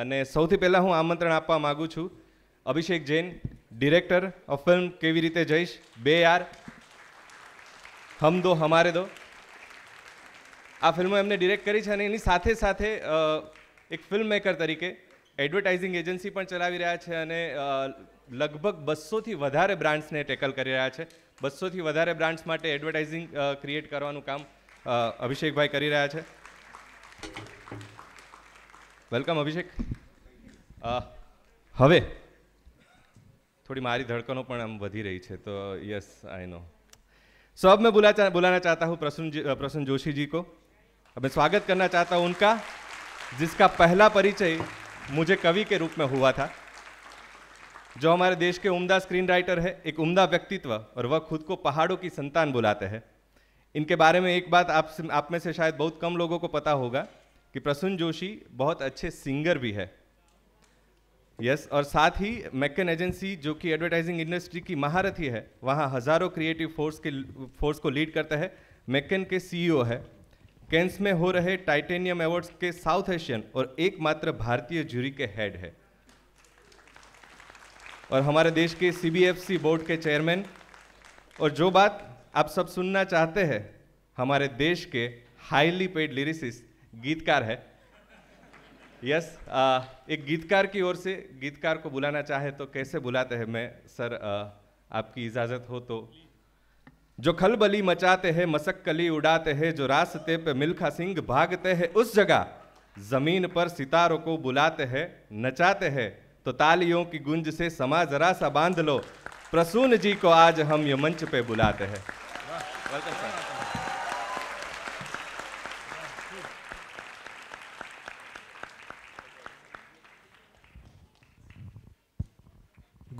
અને સૌથી પહેલાં હું આમંત્રણ આપવા માગું છું Abhishek Jain director of film કેવી રીતે જઈશ બે યાર હમ દો હમારે દો આ ફિલ્મો એમને ડિરેક્ટ કરી છે અને એની સાથે સાથે એક ફિલ્મ મેકર તરીકે એડવર્ટાઇઝિંગ એજન્સી પણ ચલાવી રહ્યા છે અને લગભગ બસોથી વધારે બ્રાન્ડ્સને ટેકલ કરી રહ્યા છે બસોથી વધારે બ્રાન્ડ્સ માટે એડવર્ટાઇઝિંગ ક્રિએટ કરવાનું કામ અભિષેકભાઈ કરી રહ્યા છે वेलकम अभिषेक हवे थोड़ी मारी धड़कनों पर हम वधी रही है तो यस आई नो सो अब मैं बुला चा, बुलाना चाहता हूँ प्रसून प्रसून जोशी जी को अब मैं स्वागत करना चाहता हूँ उनका जिसका पहला परिचय मुझे कवि के रूप में हुआ था जो हमारे देश के उम्दा स्क्रीन राइटर है एक उम्दा व्यक्तित्व और वह खुद को पहाड़ों की संतान बुलाते हैं इनके बारे में एक बात आप आप में से शायद बहुत कम लोगों को पता होगा कि प्रसून जोशी बहुत अच्छे सिंगर भी है यस yes, और साथ ही मैकन एजेंसी जो कि एडवर्टाइजिंग इंडस्ट्री की महारथी है वहाँ हज़ारों क्रिएटिव फोर्स के फोर्स को लीड करता है मैकन के सीईओ e है कैंस में हो रहे टाइटेनियम अवार्ड्स के साउथ एशियन और एकमात्र भारतीय जूरी के हेड है और हमारे देश के सीबीएफसी बोर्ड के चेयरमैन और जो बात आप सब सुनना चाहते हैं हमारे देश के हाईली पेड लिरिसिस्ट गीतकार है यस yes, एक गीतकार की ओर से गीतकार को बुलाना चाहे तो कैसे बुलाते हैं मैं सर आ, आपकी इजाज़त हो तो जो खलबली मचाते हैं मसक कली उड़ाते हैं जो रास्ते पे मिल्खा सिंह भागते हैं उस जगह ज़मीन पर सितारों को बुलाते हैं नचाते हैं तो तालियों की गुंज से समा जरा सा बांध लो प्रसून जी को आज हम ये मंच पे बुलाते हैं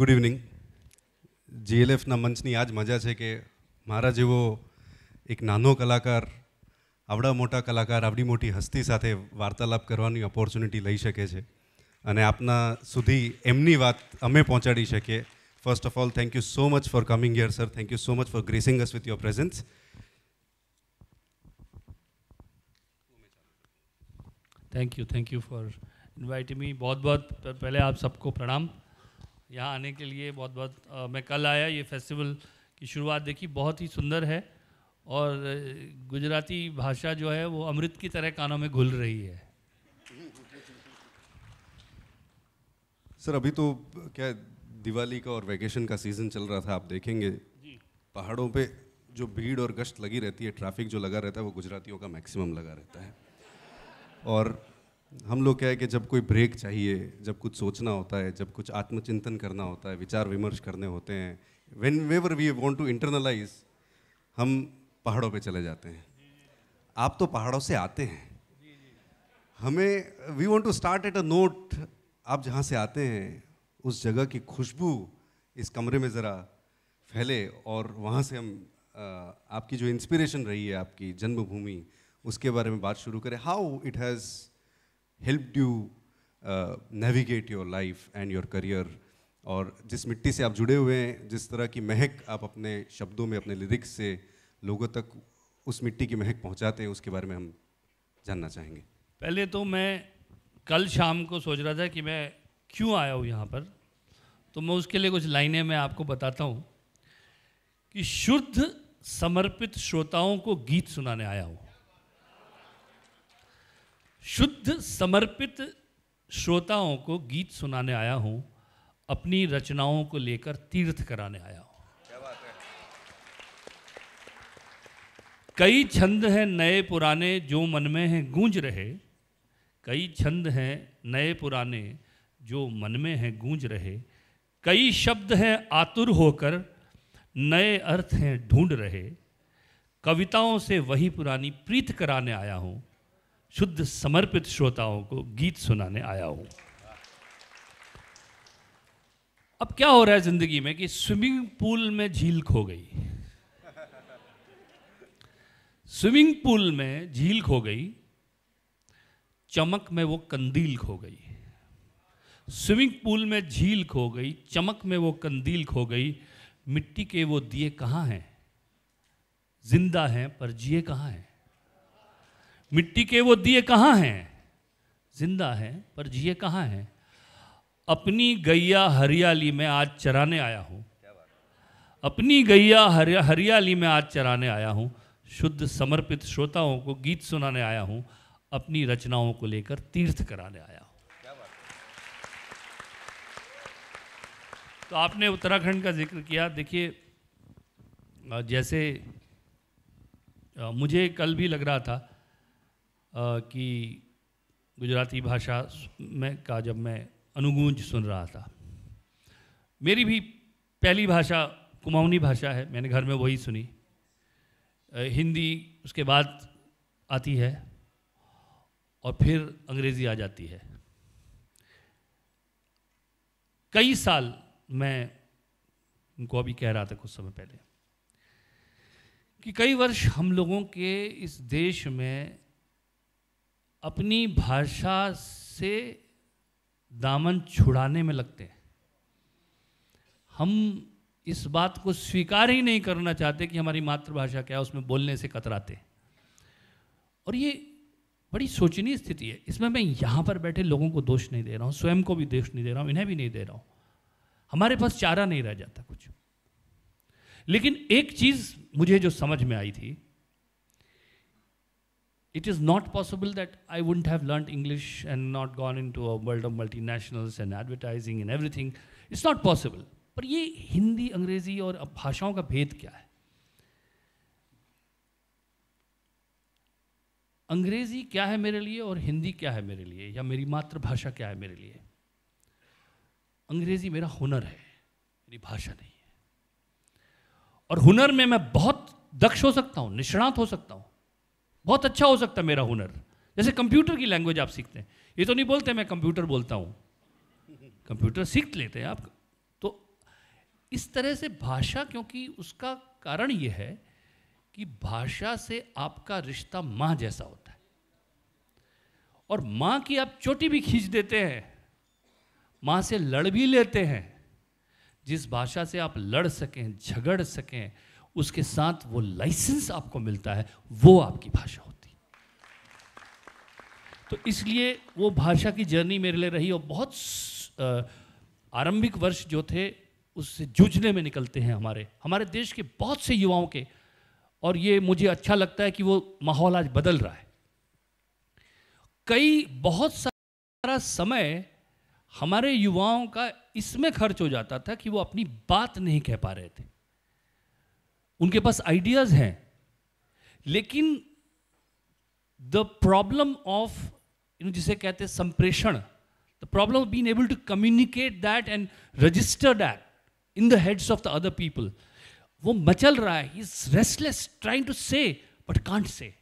ગુડ ઇવનિંગ જીએલએફના મંચની આજ મજા છે કે મારા જેવો એક નાનો કલાકાર આવડા મોટા કલાકાર આવડી મોટી હસ્તી સાથે વાર્તાલાપ કરવાની ઓપોર્ચ્યુનિટી લઈ શકે છે અને આપના સુધી એમની વાત અમે પહોંચાડી શકીએ first of all thank you so much for coming here sir thank you so much for gracing us with your presence thank you thank you for invite me बहुत બહુ પહેલાં આપ સબકો પ્રણામ यहाँ आने के लिए बहुत बहुत आ, मैं कल आया ये फेस्टिवल की शुरुआत देखी बहुत ही सुंदर है और गुजराती भाषा जो है वो अमृत की तरह कानों में घुल रही है सर अभी तो क्या दिवाली का और वैकेशन का सीज़न चल रहा था आप देखेंगे पहाड़ों पे जो भीड़ और गश्त लगी रहती है ट्रैफिक जो लगा रहता है वो गुजरातियों का मैक्सिमम लगा रहता है और हम लोग क्या है कि जब कोई ब्रेक चाहिए जब कुछ सोचना होता है जब कुछ आत्मचिंतन करना होता है विचार विमर्श करने होते हैं whenever we want to internalise हम पहाड़ों पे चले जाते हैं आप तो पहाड़ों से आते हैं हमें we want to start at a note आप जहाँ से आते हैं उस जगह की खुशबू इस कमरे में ज़रा फैले और वहाँ से हम आपकी जो इंस्पिरेशन रही है आपकी जन्मभूमि उसके बारे में बात शुरू करें how it has you uh, navigate your life and your career और जिस मिट्टी से आप जुड़े हुए हैं जिस तरह की महक आप अपने शब्दों में अपने लिरिक्स से लोगों तक उस मिट्टी की महक पहुंचाते हैं उसके बारे में हम जानना चाहेंगे पहले तो मैं कल शाम को सोच रहा था कि मैं क्यों आया हूँ यहाँ पर तो मैं उसके लिए कुछ लाइनें मैं आपको बताता हूँ कि शुद्ध समर्पित श्रोताओं को गीत सुनाने आया हूँ शुद्ध समर्पित श्रोताओं को गीत सुनाने आया हूँ अपनी रचनाओं को लेकर तीर्थ कराने आया हूँ कई छंद हैं नए पुराने जो मन में हैं गूंज रहे कई छंद हैं नए पुराने जो मन में हैं गूंज रहे कई शब्द हैं आतुर होकर नए अर्थ हैं ढूंढ रहे कविताओं से वही पुरानी प्रीत कराने आया हूँ शुद्ध समर्पित श्रोताओं को गीत सुनाने आया हूं अब क्या हो रहा है जिंदगी में कि स्विमिंग पूल में झील खो गई स्विमिंग पूल में झील खो गई चमक में वो कंदील खो गई स्विमिंग पूल में झील खो गई चमक में वो कंदील खो गई मिट्टी के वो दिए कहाँ हैं जिंदा हैं पर जिए कहाँ हैं मिट्टी के वो दिए कहाँ हैं जिंदा हैं पर जिए कहाँ हैं अपनी गैया हरियाली में आज चराने आया हूँ अपनी गैया हरियाली में आज चराने आया हूँ शुद्ध समर्पित श्रोताओं को गीत सुनाने आया हूँ अपनी रचनाओं को लेकर तीर्थ कराने आया हूँ तो आपने उत्तराखंड का जिक्र किया देखिए जैसे मुझे कल भी लग रहा था कि गुजराती भाषा में का जब मैं अनुगूंज सुन रहा था मेरी भी पहली भाषा कुमाऊनी भाषा है मैंने घर में वही सुनी हिंदी उसके बाद आती है और फिर अंग्रेज़ी आ जाती है कई साल मैं उनको अभी कह रहा था कुछ समय पहले कि कई वर्ष हम लोगों के इस देश में अपनी भाषा से दामन छुड़ाने में लगते हैं हम इस बात को स्वीकार ही नहीं करना चाहते कि हमारी मातृभाषा क्या है उसमें बोलने से कतराते और ये बड़ी सोचनीय स्थिति है इसमें मैं यहाँ पर बैठे लोगों को दोष नहीं दे रहा हूँ स्वयं को भी दोष नहीं दे रहा हूँ इन्हें भी नहीं दे रहा हूँ हमारे पास चारा नहीं रह जाता कुछ लेकिन एक चीज़ मुझे जो समझ में आई थी it is not possible that I wouldn't have learned English and not gone into a world of multinationals and advertising and everything. It's not possible. पर ये हिंदी अंग्रेजी और भाषाओं का भेद क्या है अंग्रेजी क्या है मेरे लिए और हिंदी क्या है मेरे लिए या मेरी मातृभाषा क्या है मेरे लिए अंग्रेजी मेरा हुनर है मेरी भाषा नहीं है और हुनर में मैं बहुत दक्ष हो सकता हूँ निष्णात हो सकता हूँ बहुत अच्छा हो सकता है मेरा हुनर जैसे कंप्यूटर की लैंग्वेज आप सीखते हैं ये तो नहीं बोलते मैं कंप्यूटर बोलता हूँ कंप्यूटर सीख लेते हैं आप तो इस तरह से भाषा क्योंकि उसका कारण ये है कि भाषा से आपका रिश्ता माँ जैसा होता है और माँ की आप चोटी भी खींच देते हैं माँ से लड़ भी लेते हैं जिस भाषा से आप लड़ सकें झगड़ सकें उसके साथ वो लाइसेंस आपको मिलता है वो आपकी भाषा होती तो इसलिए वो भाषा की जर्नी मेरे लिए रही और बहुत आरंभिक वर्ष जो थे उससे जूझने में निकलते हैं हमारे हमारे देश के बहुत से युवाओं के और ये मुझे अच्छा लगता है कि वो माहौल आज बदल रहा है कई बहुत सारा समय हमारे युवाओं का इसमें खर्च हो जाता था कि वो अपनी बात नहीं कह पा रहे थे उनके पास आइडियाज हैं लेकिन the problem of you know जिसे कहते हैं संप्रेषण the problem of been able to communicate that and register that in the heads of the other people वो मचल रहा है is restless trying to say but can't say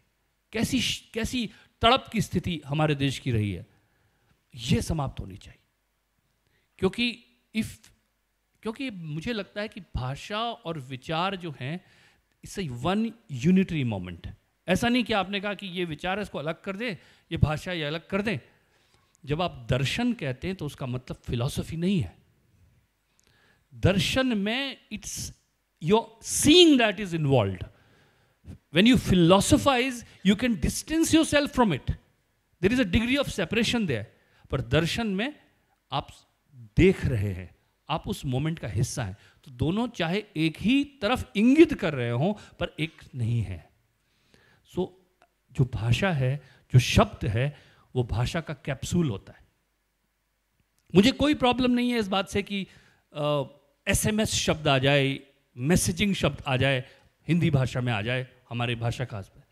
कैसी कैसी तड़प की स्थिति हमारे देश की रही है यह समाप्त होनी चाहिए क्योंकि इफ क्योंकि मुझे लगता है कि भाषा और विचार जो हैं इससे वन यूनिटरी मोमेंट ऐसा नहीं कि आपने कहा कि ये विचार है इसको अलग कर दें ये भाषा ये अलग कर दें जब आप दर्शन कहते हैं तो उसका मतलब फिलॉसफी नहीं है दर्शन में it's your seeing that is involve you philosophise you can distance yourself from it there is a degree of separation there पर दर्शन में आप देख रहे हैं आप उस मोमेंट का हिस्सा हैं तो दोनों चाहे एक ही तरफ इंगित कर रहे हों पर एक नहीं है सो so, जो भाषा है जो शब्द है वो भाषा का कैप्सूल होता है मुझे कोई प्रॉब्लम नहीं है इस बात से कि एस एम एस शब्द आ जाए मैसेजिंग शब्द आ जाए हिंदी भाषा में आ जाए हमारे भाषा खास पर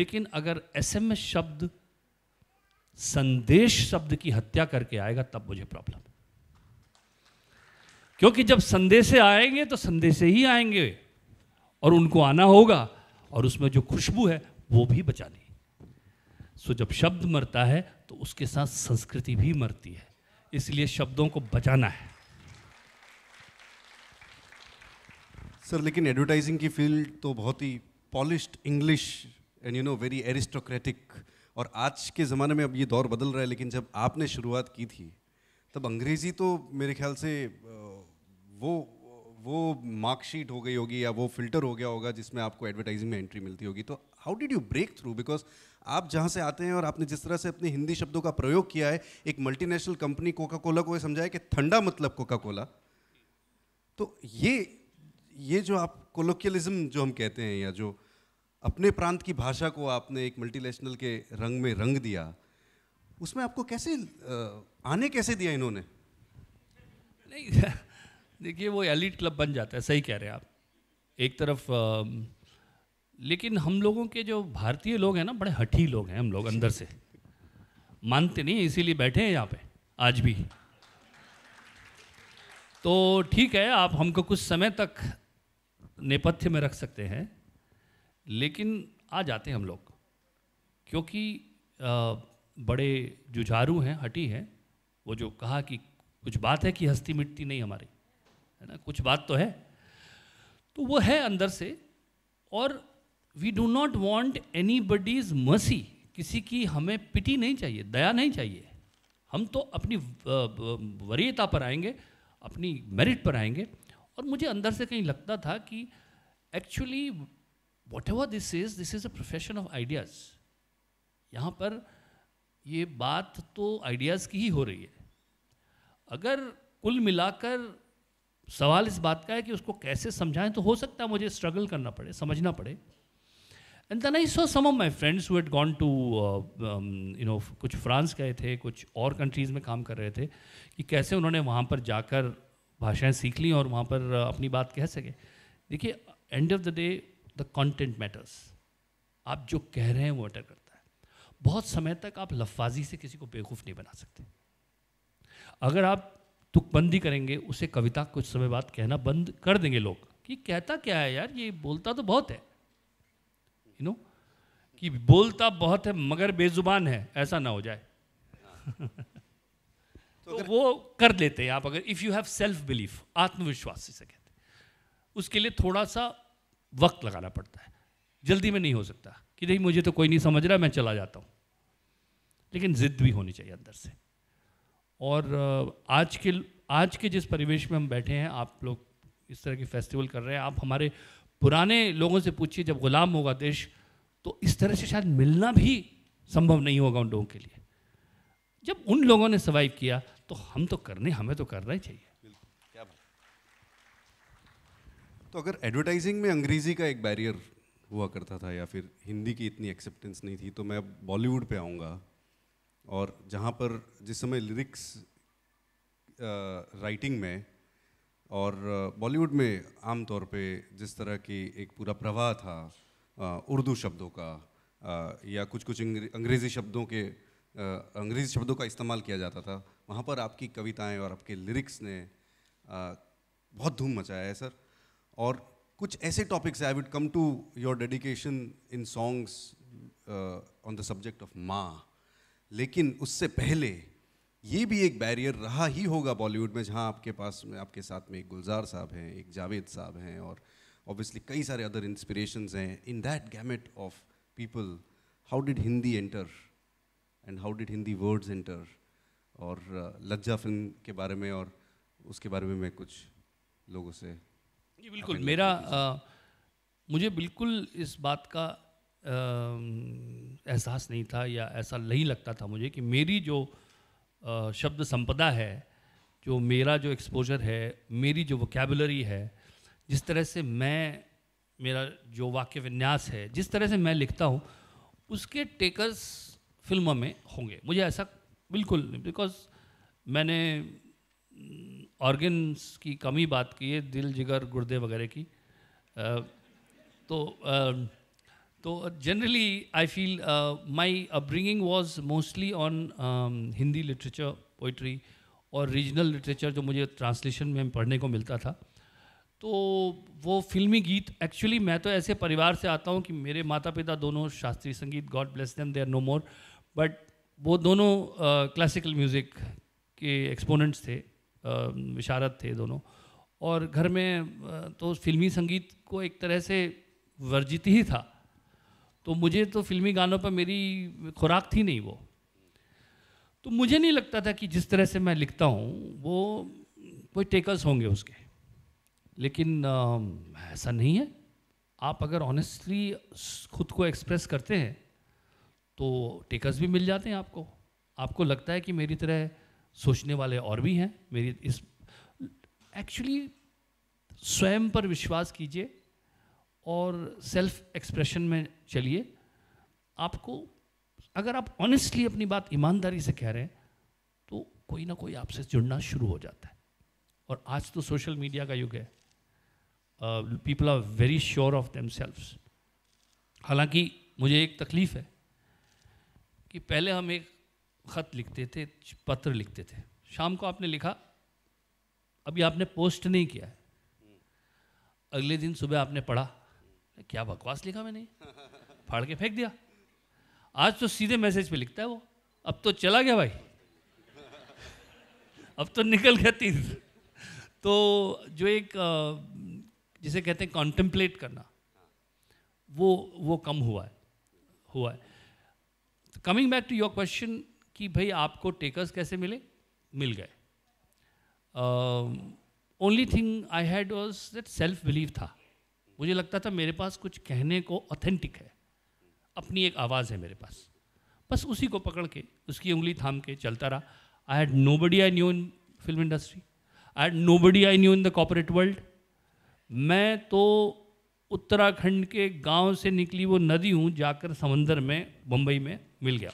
लेकिन अगर एस एम एस शब्द संदेश शब्द की हत्या करके आएगा तब मुझे प्रॉब्लम क्योंकि जब संदेशे आएंगे तो संदेशे ही आएंगे और उनको आना होगा और उसमें जो खुशबू है वो भी बचानी सो जब शब्द मरता है तो उसके साथ संस्कृति भी मरती है इसलिए शब्दों को बचाना है सर लेकिन एडवर्टाइजिंग की फील्ड तो बहुत ही polish English and you know very aristocratic और आज के ज़माने में अब ये दौर बदल रहा है लेकिन जब आपने शुरुआत की थी तब अंग्रेज़ी तो मेरे ख्याल से वो वो मार्कशीट हो गई होगी या वो फिल्टर हो गया होगा जिसमें आपको एडवर्टाइजिंग में एंट्री मिलती होगी तो how did you break through because आप जहाँ से आते हैं और आपने जिस तरह से अपने हिंदी शब्दों का प्रयोग किया है एक मल्टीनेशनल कंपनी कोका कोला को समझाया कि ठंडा मतलब कोका कोला तो ये ये जो आप कोलोकियलिज्म जो हम कहते हैं या जो अपने प्रांत की भाषा को आपने एक मल्टीनेशनल के रंग में रंग दिया उसमें आपको कैसे आने कैसे दिया इन्होंने नहीं देखिए वो एलिट क्लब बन जाता है सही कह रहे हैं आप एक तरफ लेकिन हम लोगों के जो भारतीय लोग हैं ना बड़े हठी लोग हैं हम लोग अंदर से मानते नहीं इसीलिए बैठे हैं यहाँ पे आज भी तो ठीक है आप हमको कुछ समय तक नेपथ्य में रख सकते हैं लेकिन आ जाते हैं हम लोग क्योंकि आ, बड़े जुझारू हैं हटी हैं वो जो कहा कि कुछ बात है कि हस्ती मिटती नहीं हमारी है ना कुछ बात तो है तो वो है अंदर से और we do not want anybody's mercy किसी की हमें पिटी नहीं चाहिए दया नहीं चाहिए हम तो अपनी वरीयता पर आएंगे अपनी मेरिट पर आएंगे और मुझे अंदर से कहीं लगता था कि actually whatever this is this is a profession of ideas यहाँ पर ये बात तो आइडियाज़ की ही हो रही है अगर कुल मिलाकर सवाल इस बात का है कि उसको कैसे समझाएं तो हो सकता है मुझे स्ट्रगल करना पड़े समझना पड़े and then I saw some of my friends who had gone to you know कुछ फ्रांस गए थे कुछ और कंट्रीज़ में काम कर रहे थे कि कैसे उन्होंने वहाँ पर जाकर भाषाएं सीख ली और वहाँ पर uh, अपनी बात कह सके देखिए end of the day the content matters आप जो कह रहे हैं वो मैटर करता है बहुत समय तक आप लफाजी से किसी को बेवकूफ़ नहीं बना सकते अगर आप तुकबंदी करेंगे उसे कविता कुछ समय बाद कहना बंद कर देंगे लोग कि कहता क्या है यार ये बोलता तो बहुत है यू नो कि बोलता बहुत है मगर बेजुबान है ऐसा ना हो जाए तो, तो वो कर लेते हैं आप अगर if you have self belief आत्मविश्वास से कहते हैं उसके लिए थोड़ा सा वक्त लगाना पड़ता है जल्दी में नहीं हो सकता कि नहीं मुझे तो कोई नहीं समझ रहा मैं चला जाता हूँ लेकिन ज़िद भी होनी चाहिए अंदर से और आज के आज के जिस परिवेश में हम बैठे हैं आप लोग इस तरह के फेस्टिवल कर रहे हैं आप हमारे पुराने लोगों से पूछिए जब गुलाम होगा देश तो इस तरह से शायद मिलना भी संभव नहीं होगा उन लोगों के लिए जब उन लोगों ने सर्वाइव किया तो हम तो करने हमें तो करना ही चाहिए क्या तो अगर एडवर्टाइजिंग में अंग्रेज़ी का एक बैरियर हुआ करता था या फिर हिंदी की इतनी एक्सेप्टेंस नहीं थी तो मैं बॉलीवुड पे आऊँगा और जहाँ पर जिस समय लिरिक्स राइटिंग में और बॉलीवुड में आम तौर पे जिस तरह की एक पूरा प्रवाह था उर्दू शब्दों का आ, या कुछ कुछ अंग्रेज़ी शब्दों के अंग्रेज़ी शब्दों का इस्तेमाल किया जाता था वहाँ पर आपकी कविताएं और आपके लिरिक्स ने आ, बहुत धूम मचाया है सर और कुछ ऐसे topics I would come to your dedication in songs on the subject of माँ लेकिन उससे पहले ये भी एक बैरियर रहा ही होगा बॉलीवुड में जहाँ आपके पास में आपके साथ में एक गुलजार साहब हैं एक जावेद साहब हैं और ऑब्वियसली कई सारे अदर इंस्पिरेशन हैं in that gamut of people how did Hindi enter and how did Hindi words enter और लज्जा uh, फिल्म के बारे में और उसके बारे में मैं कुछ लोगों से जी बिल्कुल मेरा आ, uh, मुझे बिल्कुल इस बात का एहसास नहीं था या ऐसा नहीं लगता था मुझे कि मेरी जो शब्द संपदा है जो मेरा जो एक्सपोजर है मेरी जो वोकेबलरी है जिस तरह से मैं मेरा जो वाक्य विन्यास है जिस तरह से मैं लिखता हूँ उसके टेकर्स फिल्मों में होंगे मुझे ऐसा बिल्कुल नहीं बिकॉज मैंने ऑर्गन्स की कमी बात की है दिल जिगर गुर्दे वगैरह की आ, तो आ, तो generally I feel my upbringing was mostly on Hindi literature poetry और रीजनल लिटरेचर जो मुझे ट्रांसलेशन में पढ़ने को मिलता था तो वो फिल्मी गीत एक्चुअली मैं तो ऐसे परिवार से आता हूँ कि मेरे माता पिता दोनों शास्त्रीय संगीत God bless them they are no more but वो दोनों क्लासिकल uh, म्यूज़िक के एक्सपोनेंट्स थे um, विशारद थे दोनों और घर में uh, तो फिल्मी संगीत को एक तरह से वर्जित ही था तो मुझे तो फिल्मी गानों पर मेरी खुराक थी नहीं वो तो मुझे नहीं लगता था कि जिस तरह से मैं लिखता हूँ वो कोई टेकर्स होंगे उसके लेकिन आ, ऐसा नहीं है आप अगर ऑनेस्टली खुद को एक्सप्रेस करते हैं तो टेकर्स भी मिल जाते हैं आपको आपको लगता है कि मेरी तरह सोचने वाले और भी हैं मेरी इस एक्चुअली स्वयं पर विश्वास कीजिए और सेल्फ एक्सप्रेशन में चलिए आपको अगर आप ऑनेस्टली अपनी बात ईमानदारी से कह रहे हैं तो कोई ना कोई आपसे जुड़ना शुरू हो जाता है और आज तो सोशल मीडिया का युग है people are very sure of them हालांकि मुझे एक तकलीफ़ है कि पहले हम एक ख़त लिखते थे पत्र लिखते थे शाम को आपने लिखा अभी आपने पोस्ट नहीं किया है अगले दिन सुबह आपने पढ़ा क्या बकवास लिखा मैंने फाड़ के फेंक दिया आज तो सीधे मैसेज पे लिखता है वो अब तो चला गया भाई अब तो निकल गया तीर तो जो एक जिसे कहते हैं कॉन्टम्पलेट करना वो वो कम हुआ है हुआ है coming back to your question कि भाई आपको टेकर्स कैसे मिले मिल गए only thing I had was that self believe था मुझे लगता था मेरे पास कुछ कहने को ऑथेंटिक है अपनी एक आवाज़ है मेरे पास बस उसी को पकड़ के उसकी उंगली थाम के चलता रहा I had nobody I knew in film industry I had nobody I knew in the corporate world मैं तो उत्तराखंड के गांव से निकली वो नदी हूँ जाकर समंदर में मुंबई में मिल गया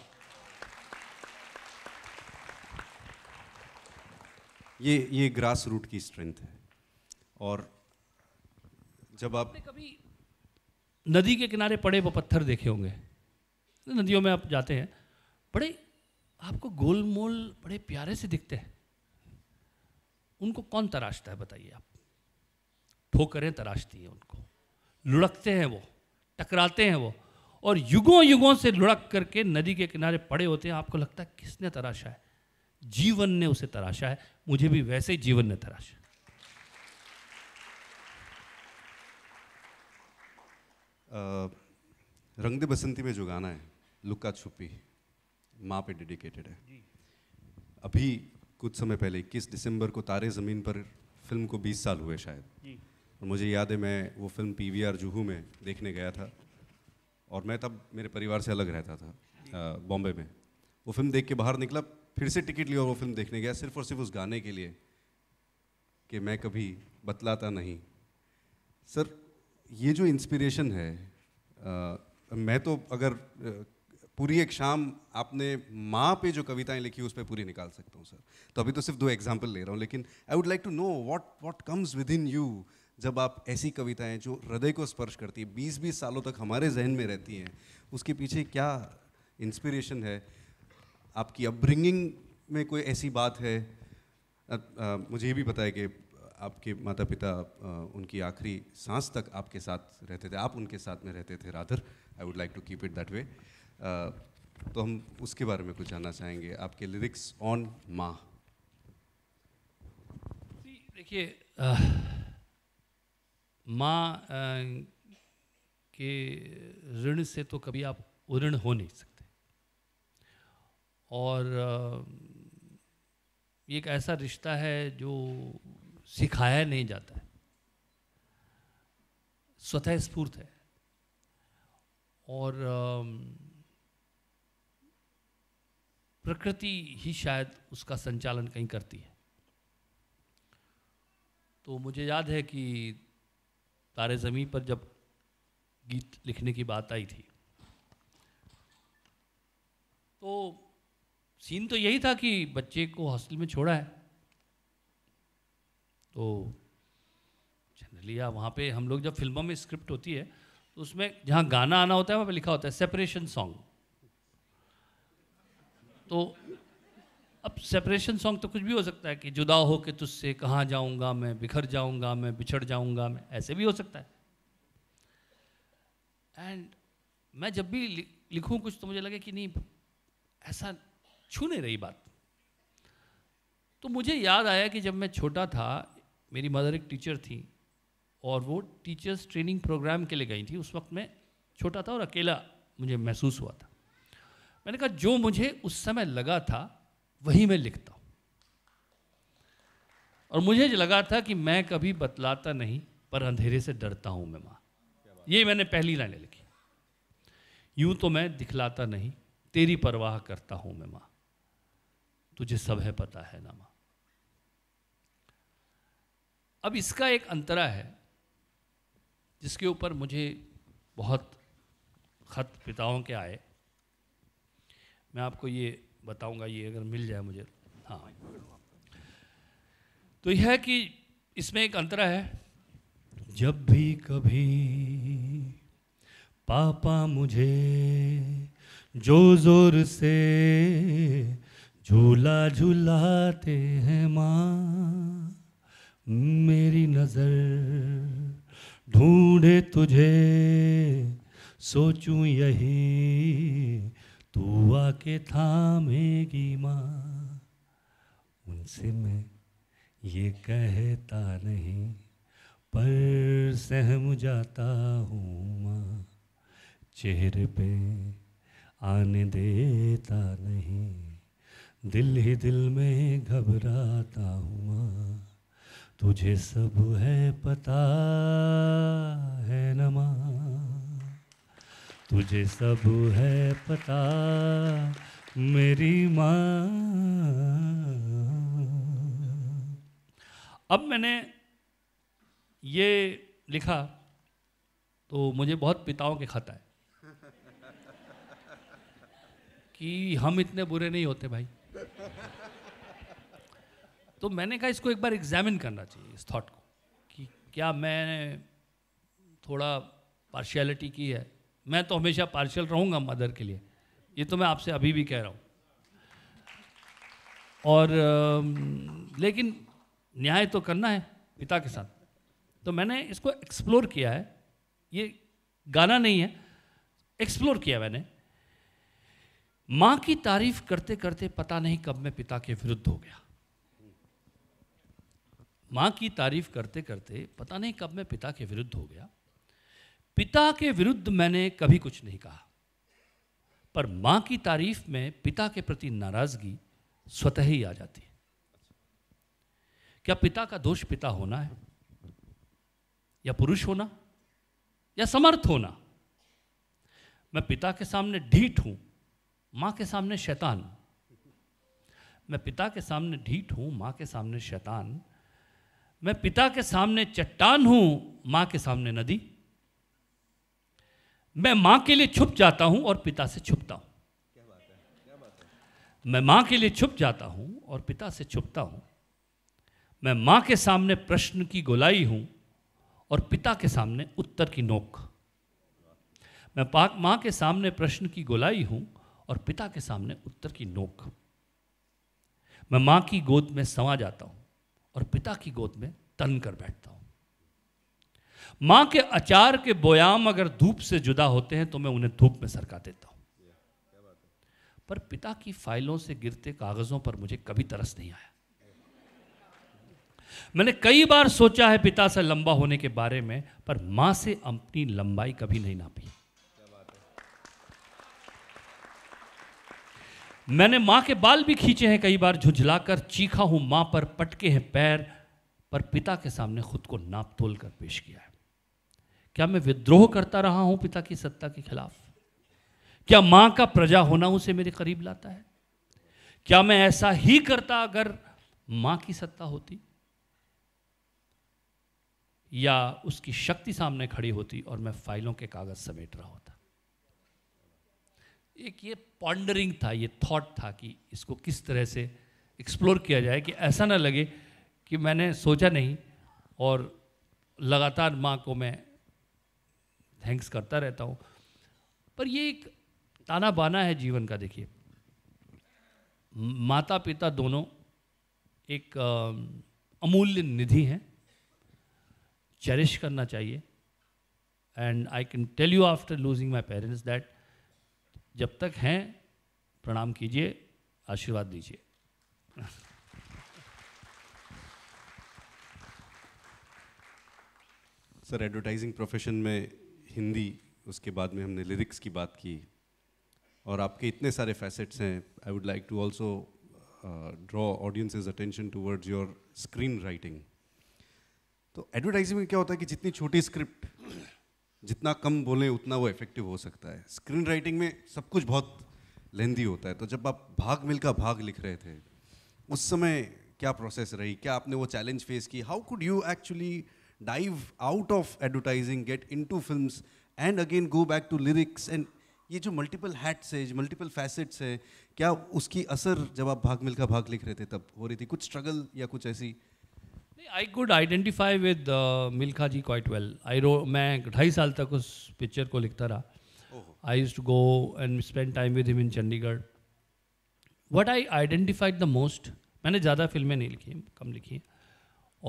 ये ये ग्रास रूट की स्ट्रेंथ है और जब आप कभी नदी के किनारे पड़े वो पत्थर देखे होंगे तो नदियों में आप जाते हैं बड़े आपको गोलमोल बड़े प्यारे से दिखते हैं उनको कौन तराशता है बताइए आप ठोकरें तराशती हैं उनको लुढ़कते हैं वो टकराते हैं वो और युगों युगों से लुढ़क करके नदी के किनारे पड़े होते हैं आपको लगता है किसने तराशा है जीवन ने उसे तराशा है मुझे भी वैसे ही जीवन ने तराशा रंग दे बसंती में जो गाना है लुका छुपी माँ पे डेडिकेटेड है अभी कुछ समय पहले इक्कीस दिसंबर को तारे ज़मीन पर फिल्म को 20 साल हुए शायद और मुझे याद है मैं वो film P V R Juhu में देखने गया था और मैं तब मेरे परिवार से अलग रहता था बॉम्बे में वो फिल्म देख के बाहर निकला फिर से टिकट लिया और वो फिल्म देखने गया सिर्फ और सिर्फ उस गाने के लिए कि मैं कभी बतलाता नहीं सर ये जो इंस्पिरेशन है आ, मैं तो अगर पूरी एक शाम आपने माँ पे जो कविताएं लिखी उस पर पूरी निकाल सकता हूँ सर तो अभी तो सिर्फ दो एग्जाम्पल ले रहा हूँ लेकिन I would like to know what what comes within you जब आप ऐसी कविताएं जो हृदय को स्पर्श करती है बीस बीस सालों तक हमारे जहन में रहती हैं उसके पीछे क्या इंस्पिरेशन है आपकी अपब्रिंगिंग में कोई ऐसी बात है आ, आ, मुझे ये भी पता है कि आपके माता पिता उनकी आखिरी सांस तक आपके साथ रहते थे आप उनके साथ में रहते थे rather I would like to keep it that way तो हम उसके बारे में कुछ जानना चाहेंगे आपके लिरिक्स ऑन माँ देखिए माँ के ऋण से तो कभी आप उऋण हो नहीं सकते और आ, ये एक ऐसा रिश्ता है जो सिखाया नहीं जाता है स्वतः स्फूर्त है और प्रकृति ही शायद उसका संचालन कहीं करती है तो मुझे याद है कि तारे ज़मीन पर जब गीत लिखने की बात आई थी तो सीन तो यही था कि बच्चे को हॉस्टल में छोड़ा है तो जनरली वहाँ पे हम लोग जब फिल्मों में स्क्रिप्ट होती है तो उसमें जहाँ गाना आना होता है वहाँ पे लिखा होता है सेपरेशन सॉन्ग तो अब सेपरेशन सॉन्ग तो कुछ भी हो सकता है कि जुदा हो के तुझसे कहाँ जाऊँगा मैं बिखर जाऊँगा मैं बिछड़ जाऊँगा मैं ऐसे भी हो सकता है एंड मैं जब भी लिखूँ कुछ तो मुझे लगे कि नहीं ऐसा छू नहीं रही बात तो मुझे याद आया कि जब मैं छोटा था मेरी मदर एक टीचर थी और वो टीचर्स ट्रेनिंग प्रोग्राम के लिए गई थी उस वक्त मैं छोटा था और अकेला मुझे महसूस हुआ था मैंने कहा जो मुझे उस समय लगा था वही मैं लिखता हूँ और मुझे लगा था कि मैं कभी बतलाता नहीं पर अंधेरे से डरता हूँ मैं माँ ये मैंने पहली लाइनें लिखी यूं तो मैं दिखलाता नहीं तेरी परवाह करता हूँ मैं माँ तुझे सब है पता है ना माँ अब इसका एक अंतरा है जिसके ऊपर मुझे बहुत ख़त पिताओं के आए मैं आपको ये बताऊंगा ये अगर मिल जाए मुझे हाँ तो यह है कि इसमें एक अंतरा है जब भी कभी पापा मुझे जो जोर से झूला झूलाते हैं माँ मेरी नज़र ढूंढे तुझे सोचूं यही तू आके थामेगी माँ उनसे मैं ये कहता नहीं पर सहम जाता हूँ माँ चेहरे पे आने देता नहीं दिल ही दिल में घबराता हूँ माँ तुझे सब है पता है नमा तुझे सब है पता मेरी माँ अब मैंने ये लिखा तो मुझे बहुत पिताओं के खत आए कि हम इतने बुरे नहीं होते भाई तो मैंने कहा इसको एक बार एग्जामिन करना चाहिए इस थॉट को कि क्या मैं थोड़ा पार्शियलिटी की है मैं तो हमेशा पार्शियल रहूँगा मदर के लिए ये तो मैं आपसे अभी भी कह रहा हूँ और लेकिन न्याय तो करना है पिता के साथ तो मैंने इसको एक्सप्लोर किया है ये गाना नहीं है एक्सप्लोर किया मैंने माँ की तारीफ करते करते पता नहीं कब मैं पिता के विरुद्ध हो गया माँ की तारीफ करते करते पता नहीं कब मैं पिता के विरुद्ध हो गया पिता के विरुद्ध मैंने कभी कुछ नहीं कहा पर माँ की तारीफ में पिता के प्रति नाराजगी स्वतः ही आ जाती है क्या पिता का दोष पिता होना है या पुरुष होना या समर्थ होना मैं पिता के सामने ढीठ हूं माँ के सामने शैतान मैं पिता के सामने ढीठ हूं मां के सामने शैतान मैं पिता के सामने चट्टान हूं मां के सामने नदी मैं मां के लिए छुप जाता हूं और पिता से छुपता है? मैं मां के लिए छुप जाता हूं और पिता से छुपता हूं मैं मां के सामने प्रश्न की गोलाई हूं और पिता के सामने उत्तर की नोक मैं पाक मां के सामने प्रश्न की गोलाई हूं और पिता के सामने उत्तर की नोक मैं मां की गोद में समा जाता हूं और पिता की गोद में तन कर बैठता हूं मां के अचार के बोयाम अगर धूप से जुदा होते हैं तो मैं उन्हें धूप में सरका देता हूं पर पिता की फाइलों से गिरते कागज़ों पर मुझे कभी तरस नहीं आया मैंने कई बार सोचा है पिता से लंबा होने के बारे में पर मां से अपनी लंबाई कभी नहीं नापी मैंने माँ के बाल भी खींचे हैं कई बार झुझलाकर चीखा हूं माँ पर पटके हैं पैर पर पिता के सामने खुद को नाप तोल कर पेश किया है क्या मैं विद्रोह करता रहा हूं पिता की सत्ता के खिलाफ क्या मां का प्रजा होना उसे मेरे करीब लाता है क्या मैं ऐसा ही करता अगर मां की सत्ता होती या उसकी शक्ति सामने खड़ी होती और मैं फाइलों के कागज समेट रहा होता एक ये पॉन्डरिंग था ये थॉट था कि इसको किस तरह से एक्सप्लोर किया जाए कि ऐसा ना लगे कि मैंने सोचा नहीं और लगातार माँ को मैं थैंक्स करता रहता हूँ पर ये एक ताना बाना है जीवन का देखिए माता पिता दोनों एक अमूल्य निधि हैं चेरिश करना चाहिए and I can tell you after losing my parents that जब तक हैं प्रणाम कीजिए आशीर्वाद दीजिए सर एडवर्टाइजिंग प्रोफेशन में हिंदी उसके बाद में हमने लिरिक्स की बात की और आपके इतने सारे फैसेट्स हैं I would like to also draw audience's attention towards your screenwriting तो एडवर्टाइजिंग में क्या होता है कि जितनी छोटी स्क्रिप्ट जितना कम बोलें उतना वो इफेक्टिव हो सकता है स्क्रीन राइटिंग में सब कुछ बहुत लेंदी होता है तो जब आप भाग मिल का भाग लिख रहे थे उस समय क्या प्रोसेस रही क्या आपने वो चैलेंज फेस की how could you actually dive out of advertising get into film and again go back to lyrics and ये जो मल्टीपल हैट्स है मल्टीपल फैसेट्स है क्या उसकी असर जब आप भाग मिल का भाग लिख रहे थे तब हो रही थी कुछ स्ट्रगल या कुछ ऐसी I could identify with Milkha ji quite well I wrote मैं ढाई साल तक उस पिक्चर को लिखता रहा I use go and spend time with him in Chandigarh what I identified the most मैंने ज़्यादा फिल्में नहीं लिखी कम लिखी हैं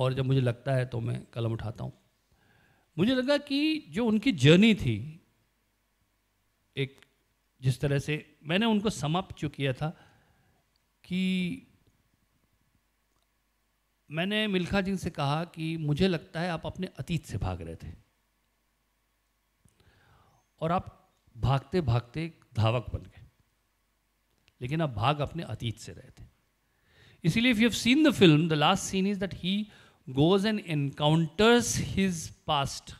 और जब मुझे लगता है तो मैं कलम उठाता हूँ मुझे लगा कि जो उनकी जर्नी थी एक जिस तरह से मैंने उनको समाप्त जो किया था कि मैंने मिल्खा जी से कहा कि मुझे लगता है आप अपने अतीत से भाग रहे थे और आप भागते भागते धावक बन गए लेकिन आप भाग अपने अतीत से रहे थे इसीलिए if you have seen the film the last scene is that he goes and encounters his past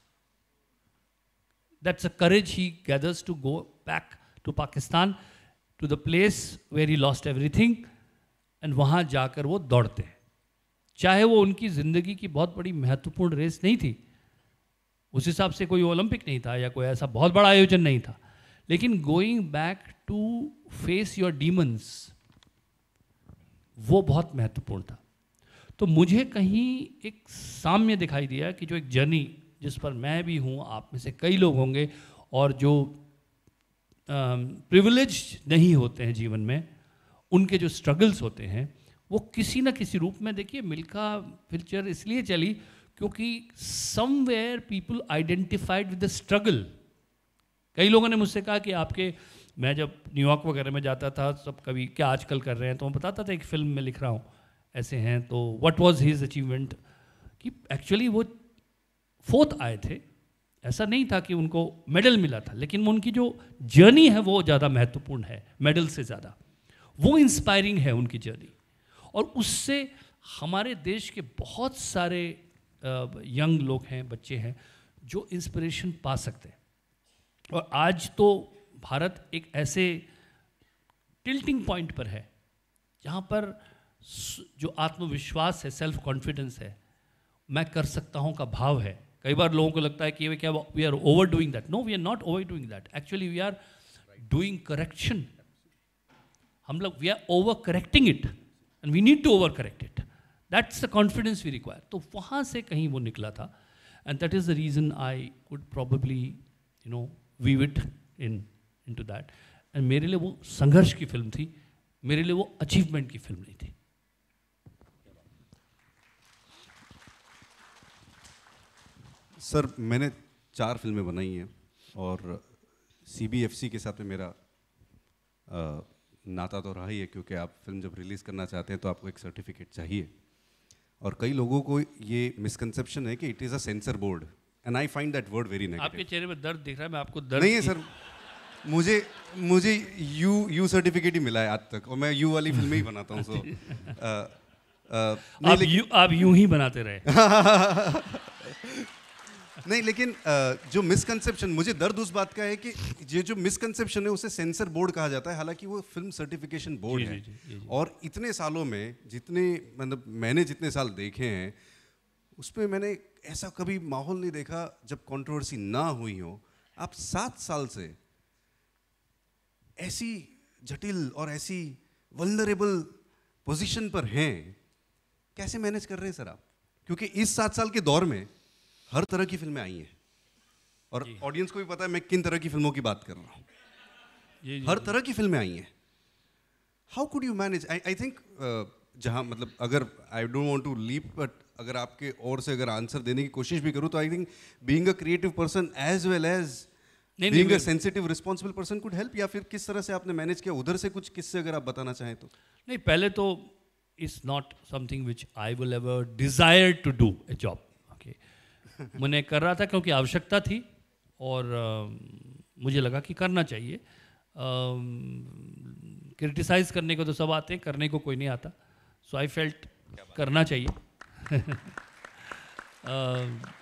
that's a courage he gathers to go back to Pakistan to the place where he lost everything and वहां जाकर वो दौड़ते हैं चाहे वो उनकी ज़िंदगी की बहुत बड़ी महत्वपूर्ण रेस नहीं थी उस हिसाब से कोई ओलंपिक नहीं था या कोई ऐसा बहुत बड़ा आयोजन नहीं था लेकिन going back to face your demons वो बहुत महत्वपूर्ण था तो मुझे कहीं एक साम्य दिखाई दिया कि जो एक जर्नी जिस पर मैं भी हूँ आप में से कई लोग होंगे और जो प्रिविलेज नहीं होते हैं जीवन में उनके जो स्ट्रगल्स होते हैं वो किसी ना किसी रूप में देखिए मिल्खा पिक्चर इसलिए चली क्योंकि somewhere people identified with the struggle कई लोगों ने मुझसे कहा कि आपके मैं जब न्यूयॉर्क वगैरह में जाता था सब कभी क्या आजकल कर रहे हैं तो मैं बताता था एक फिल्म में लिख रहा हूँ ऐसे हैं तो व्हाट वाज हिज अचीवमेंट कि एक्चुअली वो फोर्थ आए थे ऐसा नहीं था कि उनको मेडल मिला था लेकिन उनकी जो जर्नी है वो ज़्यादा महत्वपूर्ण है मेडल से ज़्यादा वो इंस्पायरिंग है उनकी जर्नी और उससे हमारे देश के बहुत सारे यंग लोग हैं बच्चे हैं जो इंस्पिरेशन पा सकते हैं और आज तो भारत एक ऐसे टिल्टिंग पॉइंट पर है जहाँ पर जो आत्मविश्वास है सेल्फ कॉन्फिडेंस है मैं कर सकता हूँ का भाव है कई बार लोगों को लगता है कि क्या we are overdoing that no we are not overdoing that actually we are doing correction हम लोग we are overcorrecting it and we need to overcorrect it that's the confidence we require तो वहाँ से कहीं वो निकला था and that is the reason I would probably you know we wit in into that and मेरे लिए वो संघर्ष की फिल्म थी मेरे लिए वो अचीवमेंट की फिल्म नहीं थी सर मैंने चार फिल्में बनाई हैं और सी के साथ में मेरा नाता तो रहा ही है क्योंकि आप फिल्म जब रिलीज़ करना चाहते हैं तो आपको एक सर्टिफिकेट चाहिए और कई लोगों को ये मिसकनसेप्शन है कि it is a censor board and I find that word very negative आपके चेहरे में दर्द दिख रहा है मैं आपको दर्द नहीं है सर मुझे मुझे यू यू सर्टिफिकेट ही मिला है आज तक और मैं यू वाली फिल्म ही बनाता हूँ सो so, uh, uh, आप यू आप यू ही बनाते रहे नहीं लेकिन जो मिसकंसेप्शन मुझे दर्द उस बात का है कि ये जो मिसकंसेप्शन है उसे सेंसर बोर्ड कहा जाता है हालांकि वो फिल्म सर्टिफिकेशन बोर्ड है जी, जी, जी, और इतने सालों में जितने मतलब मैंने जितने साल देखे हैं उसमें मैंने ऐसा कभी माहौल नहीं देखा जब कंट्रोवर्सी ना हुई हो आप सात साल से ऐसी जटिल और ऐसी वल्नरेबल पोजिशन पर हैं कैसे मैनेज कर रहे हैं सर आप क्योंकि इस सात साल के दौर में हर तरह की फिल्में आई हैं और ऑडियंस को भी पता है मैं किन तरह की फिल्मों की बात कर रहा हूँ हर तरह की फिल्में आई हैं how could you manage I think जहाँ मतलब अगर I don't want to leap but अगर आपके और से अगर आंसर देने की कोशिश भी करूँ तो I think being a creative person as well as being a sensitive responsible person could help या फिर किस तरह से आपने मैनेज किया उधर से कुछ किससे अगर आप बताना चाहें तो नहीं पहले तो it's not something which I will ever desire to do a job मैंने कर रहा था क्योंकि आवश्यकता थी और मुझे लगा कि करना चाहिए क्रिटिसाइज़ करने को तो सब आते हैं करने को कोई नहीं आता सो आई फेल्ट करना चाहिए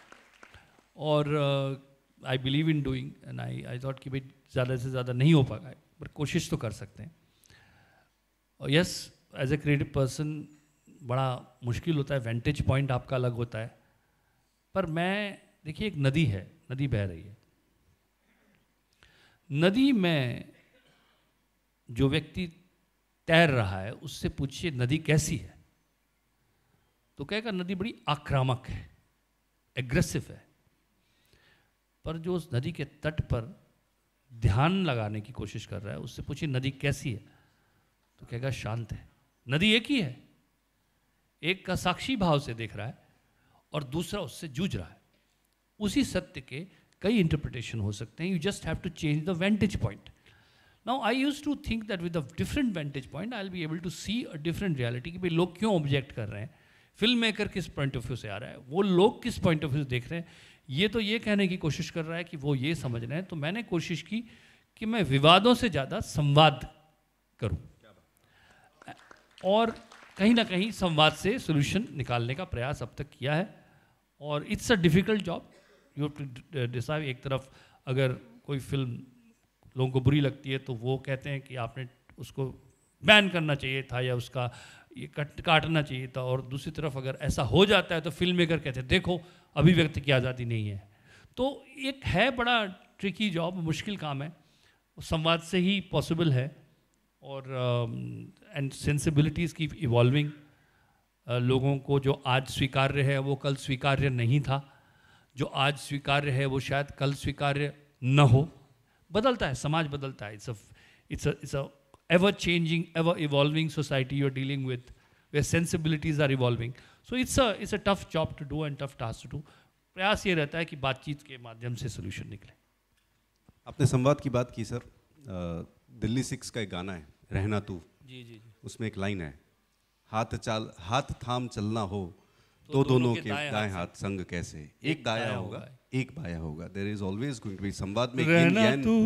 और I believe in doing and I I thought कि भाई ज़्यादा से ज़्यादा नहीं हो पाएगा पर कोशिश तो कर सकते हैं और yes as a creative person बड़ा मुश्किल होता है वेंटेज पॉइंट आपका अलग होता है पर मैं देखिए एक नदी है नदी बह रही है नदी में जो व्यक्ति तैर रहा है उससे पूछिए नदी कैसी है तो कहेगा नदी बड़ी आक्रामक है एग्रेसिव है पर जो उस नदी के तट पर ध्यान लगाने की कोशिश कर रहा है उससे पूछिए नदी कैसी है तो कहेगा शांत है नदी एक ही है एक का साक्षी भाव से देख रहा है और दूसरा उससे जूझ रहा है उसी सत्य के कई इंटरप्रिटेशन हो सकते हैं you just have to change the vantage point now I use to think that with a different vantage point I be able to see a different reality कि भाई लोग क्यों ऑब्जेक्ट कर रहे हैं फिल्म मेकर किस पॉइंट ऑफ व्यू से आ रहा है वो लोग किस पॉइंट ऑफ व्यू से देख रहे हैं ये तो ये कहने की कोशिश कर रहा है कि वो ये समझ रहे हैं तो मैंने कोशिश की कि मैं विवादों से ज़्यादा संवाद करूं और कहीं ना कहीं संवाद से सोल्यूशन निकालने का प्रयास अब तक किया है और it's a difficult job you to decide एक तरफ अगर कोई फिल्म लोगों को बुरी लगती है तो वो कहते हैं कि आपने उसको बैन करना चाहिए था या उसका ये कट काटना चाहिए था और दूसरी तरफ अगर ऐसा हो जाता है तो फिल्म मेकर कहते हैं देखो अभिव्यक्ति की आज़ादी नहीं है तो एक है बड़ा ट्रिकी जॉब मुश्किल काम है संवाद से ही पॉसिबल है और एंड सेंसिबिलिटीज़ की इवॉल्विंग लोगों को जो आज स्वीकार्य है वो कल स्वीकार्य नहीं था जो आज स्वीकार्य है वो शायद कल स्वीकार्य न हो बदलता है समाज बदलता है it's it's it's a ever changing ever evolving society you are dealing with way sensibilities are evolving so it's a it's a tough job to do and tough task to do प्रयास ये रहता है कि बातचीत के माध्यम से solution निकले आपने संवाद की बात की सर दिल्ली सिक्स का एक गाना है रहना तू जी जी, जी. उसमें एक लाइन है हाथ चाल हाथ थाम चलना हो तो, तो दोनों, दोनों के दाएं, हाथ संग कैसे एक, एक दाया होगा एक बाया होगा there is always going to be संवाद में रहना तू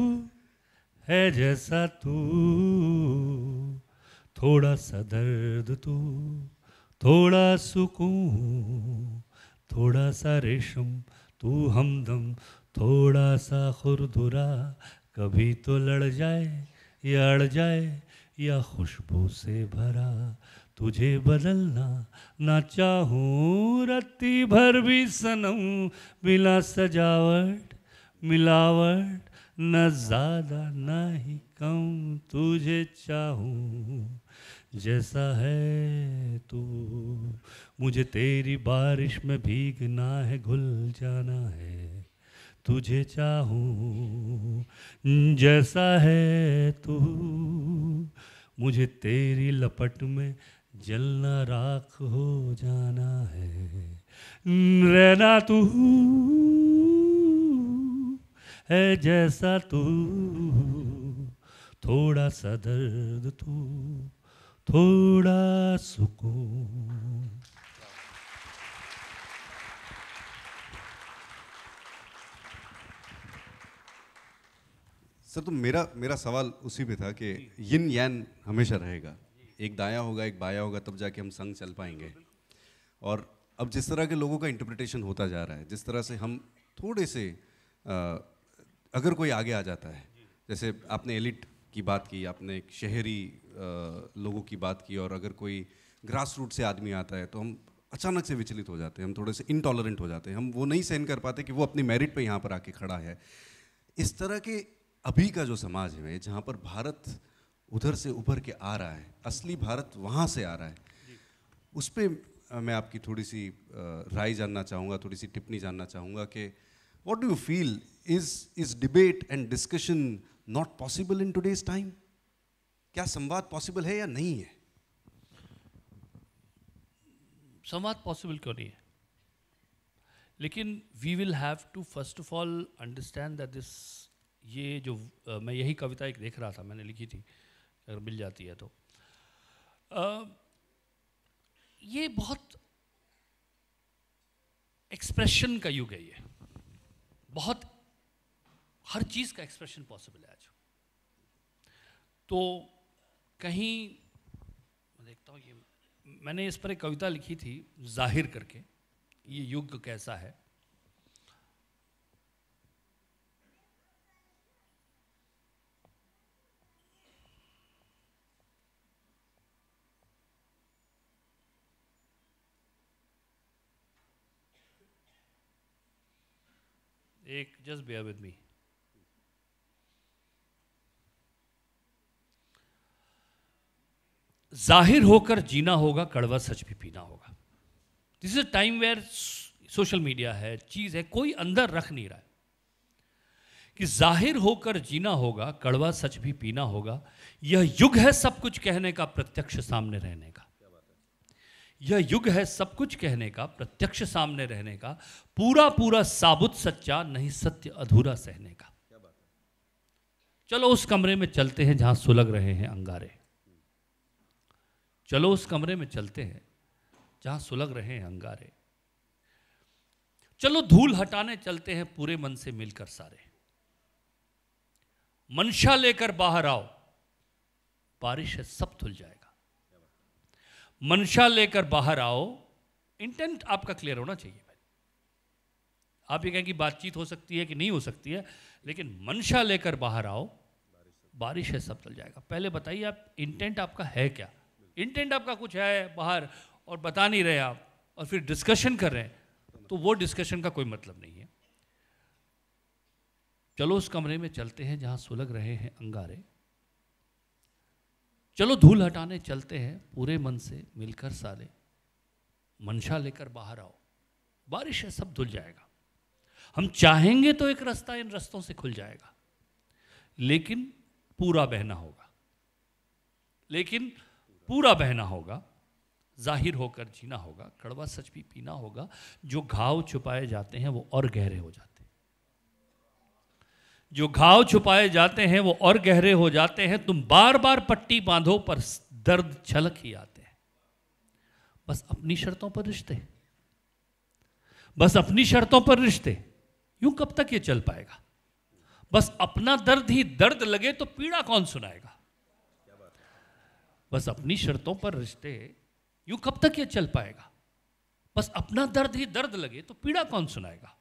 है जैसा तू थोड़ा सा दर्द तू थोड़ा सुकून थोड़ा सा रेशम तू हमदम थोड़ा सा खुरदुरा कभी तो लड़ जाए या अड़ जाए या खुशबू से भरा तुझे बदलना ना चाहूँ रत्ती भर भी सनम मिला सजावट मिलावट न ज़्यादा ना ही कम तुझे चाहूँ जैसा है तू मुझे तेरी बारिश में भीगना है घुल जाना है तुझे चाहूँ जैसा है तू मुझे तेरी लपट में जलना राख हो जाना है रहना तू है जैसा तू थोड़ा सा दर्द तू थोड़ा सुकून सर तो मेरा मेरा सवाल उसी पे था कि यिन यान हमेशा रहेगा एक दाया होगा एक बाया होगा तब जाके हम संग चल पाएंगे और अब जिस तरह के लोगों का इंटरप्रिटेशन होता जा रहा है जिस तरह से हम थोड़े से आ, अगर कोई आगे आ जाता है जैसे आपने एलिट की बात की आपने एक शहरी आ, लोगों की बात की और अगर कोई ग्रास रूट से आदमी आता है तो हम अचानक से विचलित हो जाते हैं हम थोड़े से इनटॉलरेंट हो जाते हैं हम वो नहीं सहन कर पाते कि वो अपनी मेरिट पे यहाँ पर आके खड़ा है इस तरह के अभी का जो समाज है जहाँ पर भारत उधर से उभर के आ रहा है असली भारत वहाँ से आ रहा है उस पर मैं आपकी थोड़ी सी राय जानना चाहूँगा थोड़ी सी टिप्पणी जानना चाहूँगा कि what do you feel is is debate and discussion not possible in today's time क्या संवाद पॉसिबल है या नहीं है संवाद पॉसिबल क्यों नहीं है लेकिन we will have to first of all understand that this ये जो uh, मैं यही कविता एक देख रहा था मैंने लिखी थी अगर मिल जाती है तो आ, ये बहुत एक्सप्रेशन का युग है ये बहुत हर चीज़ का एक्सप्रेशन पॉसिबल है आज तो कहीं मैं देखता हूँ ये मैंने इस पर एक कविता लिखी थी जाहिर करके ये युग कैसा है एक जस्ट बेयर विद मी जाहिर होकर जीना होगा कड़वा सच भी पीना होगा this is time where social media है चीज़ है कोई अंदर रख नहीं रहा है कि जाहिर होकर जीना होगा कड़वा सच भी पीना होगा यह युग है सब कुछ कहने का प्रत्यक्ष सामने रहने का यह युग है सब कुछ कहने का प्रत्यक्ष सामने रहने का पूरा पूरा साबुत सच्चा नहीं सत्य अधूरा सहने का चलो उस कमरे में चलते हैं जहां सुलग रहे हैं अंगारे चलो उस कमरे में चलते हैं जहां सुलग रहे हैं अंगारे चलो धूल हटाने चलते हैं पूरे मन से मिलकर सारे मंशा लेकर बाहर आओ बारिश है सब धुल जाएगा मंशा लेकर बाहर आओ इंटेंट आपका क्लियर होना चाहिए आप ये कहें कि बातचीत हो सकती है कि नहीं हो सकती है लेकिन मंशा लेकर बाहर आओ बारिश है सब चल जाएगा पहले बताइए आप इंटेंट आपका है क्या इंटेंट आपका कुछ है बाहर और बता नहीं रहे आप और फिर डिस्कशन कर रहे हैं तो वो डिस्कशन का कोई मतलब नहीं है चलो उस कमरे में चलते हैं जहां सुलग रहे हैं अंगारे चलो धूल हटाने चलते हैं पूरे मन से मिलकर सारे मंशा लेकर बाहर आओ बारिश है सब धुल जाएगा हम चाहेंगे तो एक रास्ता इन रस्तों से खुल जाएगा लेकिन पूरा बहना होगा लेकिन पूरा बहना होगा जाहिर होकर जीना होगा कड़वा सच भी पीना होगा जो घाव छुपाए जाते हैं वो और गहरे हो जाते हैं जो घाव छुपाए जाते हैं वो और गहरे हो जाते हैं तुम बार बार पट्टी बांधो पर दर्द छलक ही आते हैं बस अपनी शर्तों पर रिश्ते बस अपनी शर्तों पर रिश्ते यूं कब तक ये चल पाएगा बस अपना दर्द ही दर्द लगे तो पीड़ा कौन सुनाएगा बस अपनी शर्तों पर रिश्ते यूं कब तक ये चल पाएगा बस अपना दर्द ही दर्द लगे तो पीड़ा कौन सुनाएगा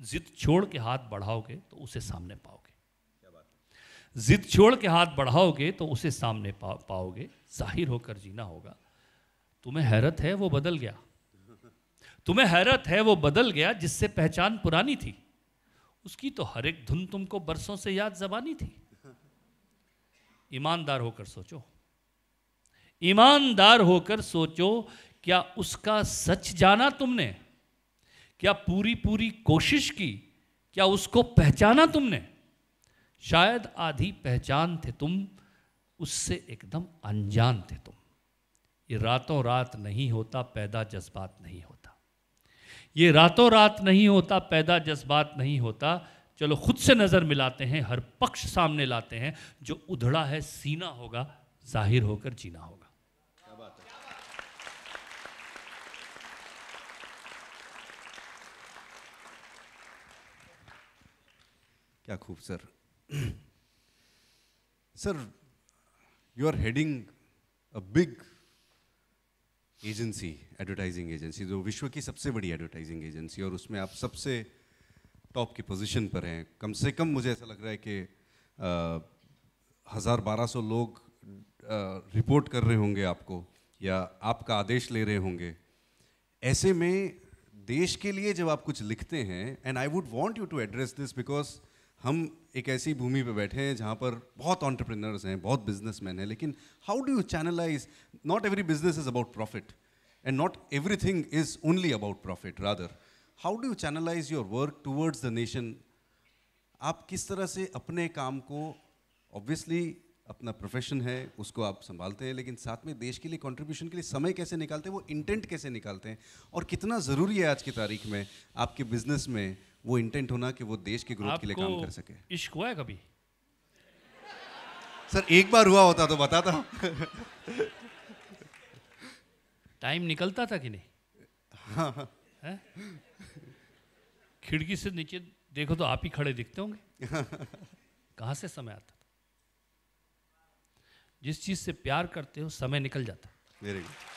जिद छोड़ के हाथ बढ़ाओगे तो उसे सामने पाओगे जिद छोड़ के हाथ बढ़ाओगे तो उसे सामने पा, पाओगे जाहिर होकर जीना होगा तुम्हें हैरत है वो बदल गया तुम्हें हैरत है वो बदल गया जिससे पहचान पुरानी थी उसकी तो हर एक धुन तुमको बरसों से याद जबानी थी ईमानदार होकर सोचो ईमानदार होकर सोचो क्या उसका सच जाना तुमने क्या पूरी पूरी कोशिश की क्या उसको पहचाना तुमने शायद आधी पहचान थे तुम उससे एकदम अनजान थे तुम ये रातों रात नहीं होता पैदा जज्बात नहीं होता ये रातों रात नहीं होता पैदा जज्बात नहीं होता चलो खुद से नज़र मिलाते हैं हर पक्ष सामने लाते हैं जो उधड़ा है सीना होगा जाहिर होकर जीना होगा क्या खूब sir sir you are heading a big agency advertising agency जो विश्व की सबसे बड़ी एडवर्टाइजिंग एजेंसी और उसमें आप सबसे टॉप की पोजीशन पर हैं कम से कम मुझे ऐसा लग रहा है कि हज़ार बारह सौ लोग आ, रिपोर्ट कर रहे होंगे आपको या आपका आदेश ले रहे होंगे ऐसे में देश के लिए जब आप कुछ लिखते हैं and I would want you to address this because हम एक ऐसी भूमि पर बैठे हैं जहाँ पर बहुत ऑन्टरप्रिनर्स हैं बहुत बिजनेसमैन हैं लेकिन how do you channelize not every business is about profit and not everything is only about profit rather how do you channelize your work towards the nation आप किस तरह से अपने काम को ऑब्वियसली अपना प्रोफेशन है उसको आप संभालते हैं लेकिन साथ में देश के लिए कंट्रीब्यूशन के लिए समय कैसे निकालते हैं वो इंटेंट कैसे निकालते हैं और कितना ज़रूरी है आज की तारीख में आपके बिजनेस में वो इंटेंट होना कि वो देश की ग्रोथ के लिए काम कर सके इश्क हुआ है कभी सर एक बार हुआ होता तो बताता टाइम निकलता था कि नहीं हाँ, हाँ। खिड़की से नीचे देखो तो आप ही खड़े दिखते होंगे कहां से समय आता था जिस चीज से प्यार करते हो समय निकल जाता वेरी गुड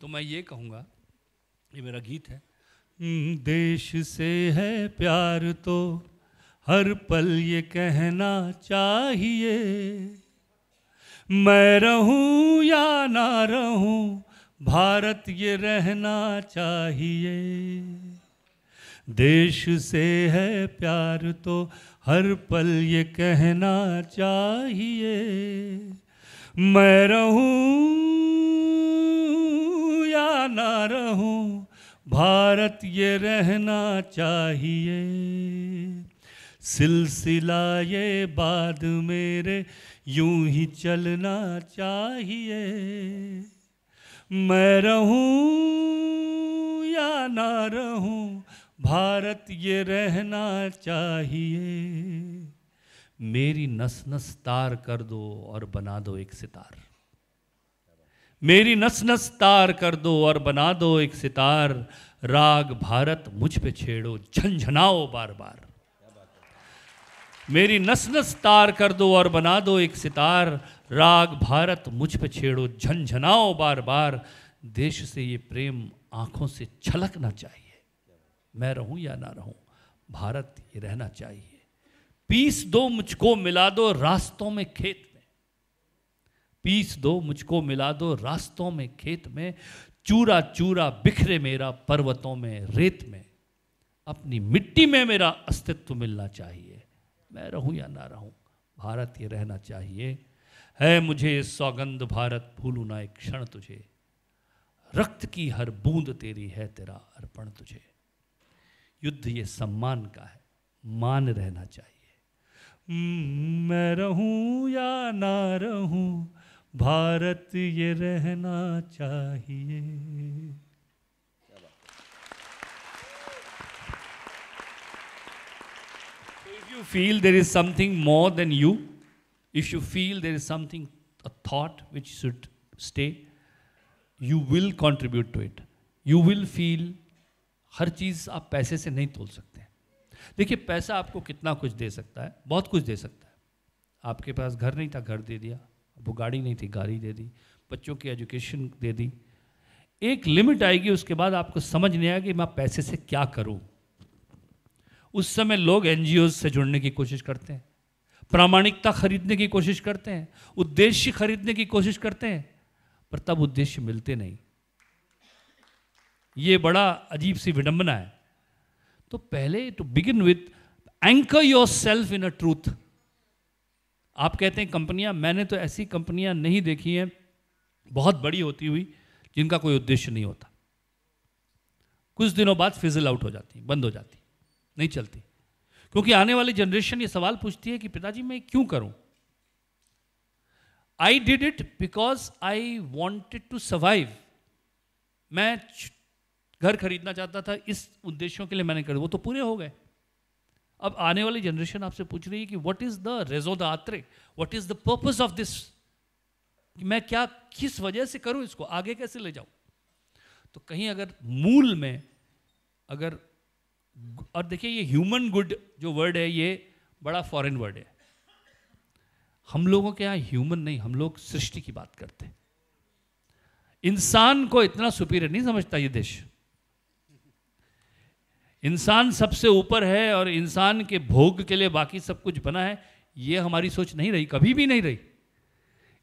तो मैं ये कहूँगा ये मेरा गीत है हम्म, देश से है प्यार तो हर पल ये कहना चाहिए मैं रहूं या ना रहूं भारत ये रहना चाहिए देश से है प्यार तो हर पल ये कहना चाहिए मैं रहूं ना रहूं भारत ये रहना चाहिए सिलसिला ये बाद मेरे यूं ही चलना चाहिए मैं रहूं या ना रहूं भारत ये रहना चाहिए मेरी नस नस तार कर दो और बना दो एक सितार मेरी नस नस तार कर दो और बना दो एक सितार राग भारत मुझ पे छेड़ो झंझनाओ बार बार मेरी नस नस तार कर दो और बना दो एक सितार राग भारत मुझ पे छेड़ो झंझनाओ बार बार देश से ये प्रेम आंखों से छलकना चाहिए मैं रहूं या ना रहूं भारत ये रहना चाहिए पीस दो मुझको मिला दो रास्तों में खेत पीस दो मुझको मिला दो रास्तों में खेत में चूरा चूरा बिखरे मेरा पर्वतों में रेत में अपनी मिट्टी में मेरा अस्तित्व मिलना चाहिए मैं रहूं या ना रहूं भारत ये रहना चाहिए है मुझे सौगंध भारत भूलू ना एक क्षण तुझे रक्त की हर बूंद तेरी है तेरा अर्पण तुझे युद्ध ये सम्मान का है मान रहना चाहिए मैं रहूं या ना रहूं भारत ये रहना चाहिए if you feel there is something more than you if you feel there is something a thought which should stay you will contribute to it you will feel हर चीज़ आप पैसे से नहीं तोल सकते देखिए पैसा आपको कितना कुछ दे सकता है बहुत कुछ दे सकता है आपके पास घर नहीं था घर दे दिया वो गाड़ी नहीं थी गाड़ी दे दी बच्चों की एजुकेशन दे दी एक लिमिट आएगी उसके बाद आपको समझ नहीं आएगा कि मैं पैसे से क्या करूं उस समय लोग एन से जुड़ने की कोशिश करते हैं प्रामाणिकता खरीदने की कोशिश करते हैं उद्देश्य खरीदने की कोशिश करते हैं पर तब उद्देश्य मिलते नहीं ये बड़ा अजीब सी विडंबना है तो पहले to begin with anchor yourself in a truth आप कहते हैं कंपनियां मैंने तो ऐसी कंपनियां नहीं देखी हैं बहुत बड़ी होती हुई जिनका कोई उद्देश्य नहीं होता कुछ दिनों बाद फिजल आउट हो जाती बंद हो जाती नहीं चलती क्योंकि आने वाली जनरेशन ये सवाल पूछती है कि पिताजी मैं क्यों करूं I did it because I wanted to survive मैं घर खरीदना चाहता था इस उद्देश्यों के लिए मैंने कर वो तो पूरे हो गए अब आने वाली जनरेशन आपसे पूछ रही है कि what is the raison d'etre what is the purpose of this मैं क्या किस वजह से करूं इसको आगे कैसे ले जाऊं तो कहीं अगर मूल में अगर और देखिए ये ह्यूमन गुड जो वर्ड है ये बड़ा फॉरेन वर्ड है हम लोगों के यहां ह्यूमन नहीं हम लोग सृष्टि की बात करते इंसान को इतना सुपीरियर नहीं समझता ये देश इंसान सबसे ऊपर है और इंसान के भोग के लिए बाकी सब कुछ बना है ये हमारी सोच नहीं रही कभी भी नहीं रही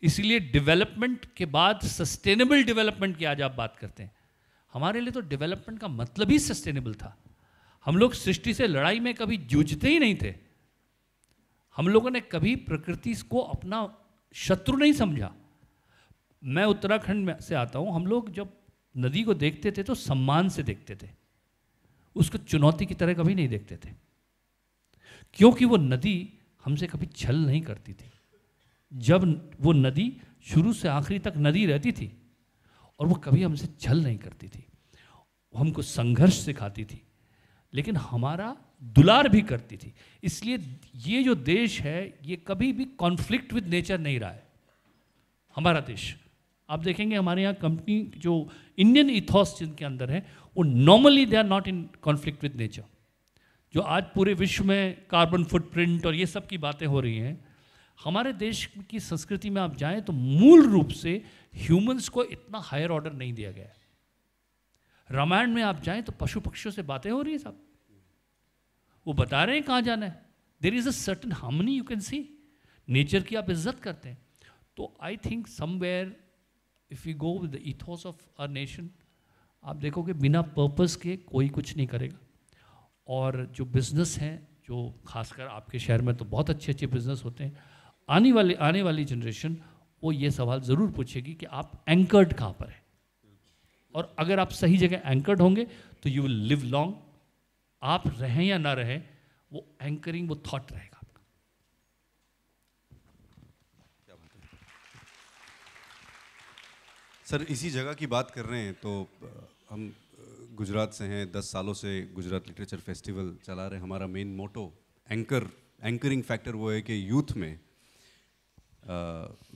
इसलिए डेवलपमेंट के बाद सस्टेनेबल डेवलपमेंट की आज आप बात करते हैं हमारे लिए तो डेवलपमेंट का मतलब ही सस्टेनेबल था हम लोग सृष्टि से लड़ाई में कभी जूझते ही नहीं थे हम लोगों ने कभी प्रकृति को अपना शत्रु नहीं समझा मैं उत्तराखंड में से आता हूँ हम लोग जब नदी को देखते थे तो सम्मान से देखते थे उसको चुनौती की तरह कभी नहीं देखते थे क्योंकि वो नदी हमसे कभी छल नहीं करती थी जब वो नदी शुरू से आखिरी तक नदी रहती थी और वो कभी हमसे छल नहीं करती थी हमको संघर्ष सिखाती थी लेकिन हमारा दुलार भी करती थी इसलिए ये जो देश है ये कभी भी कॉन्फ्लिक्ट विद नेचर नहीं रहा है हमारा देश आप देखेंगे हमारे यहाँ कंपनी जो इंडियन इथॉस जिनके अंदर है normally they are not in conflict with nature जो आज पूरे विश्व में कार्बन फुटप्रिंट और ये सब की बातें हो रही हैं हमारे देश की संस्कृति में आप जाएं तो मूल रूप से ह्यूमंस को इतना हायर ऑर्डर नहीं दिया गया रामायण में आप जाएं तो पशु पक्षियों से बातें हो रही है सब वो बता रहे हैं कहाँ जाना है there is a certain harmony you can see nature की आप इज्जत करते हैं तो I think somewhere if you go with the ethos of our nation आप देखोगे बिना पर्पस के कोई कुछ नहीं करेगा और जो बिज़नेस हैं जो खासकर आपके शहर में तो बहुत अच्छे अच्छे बिज़नेस होते हैं आने वाली आने वाली जनरेशन वो ये सवाल ज़रूर पूछेगी कि आप एंकर्ड कहाँ पर हैं और अगर आप सही जगह एंकर्ड होंगे तो यू विल लिव लॉन्ग आप रहें या ना रहें वो एंकरिंग वो थॉट रहेगा आपका सर इसी जगह की बात कर रहे हैं तो हम गुजरात से हैं दस सालों से गुजरात लिटरेचर फेस्टिवल चला रहे हमारा main motto anchor anchoring factor वो है कि यूथ में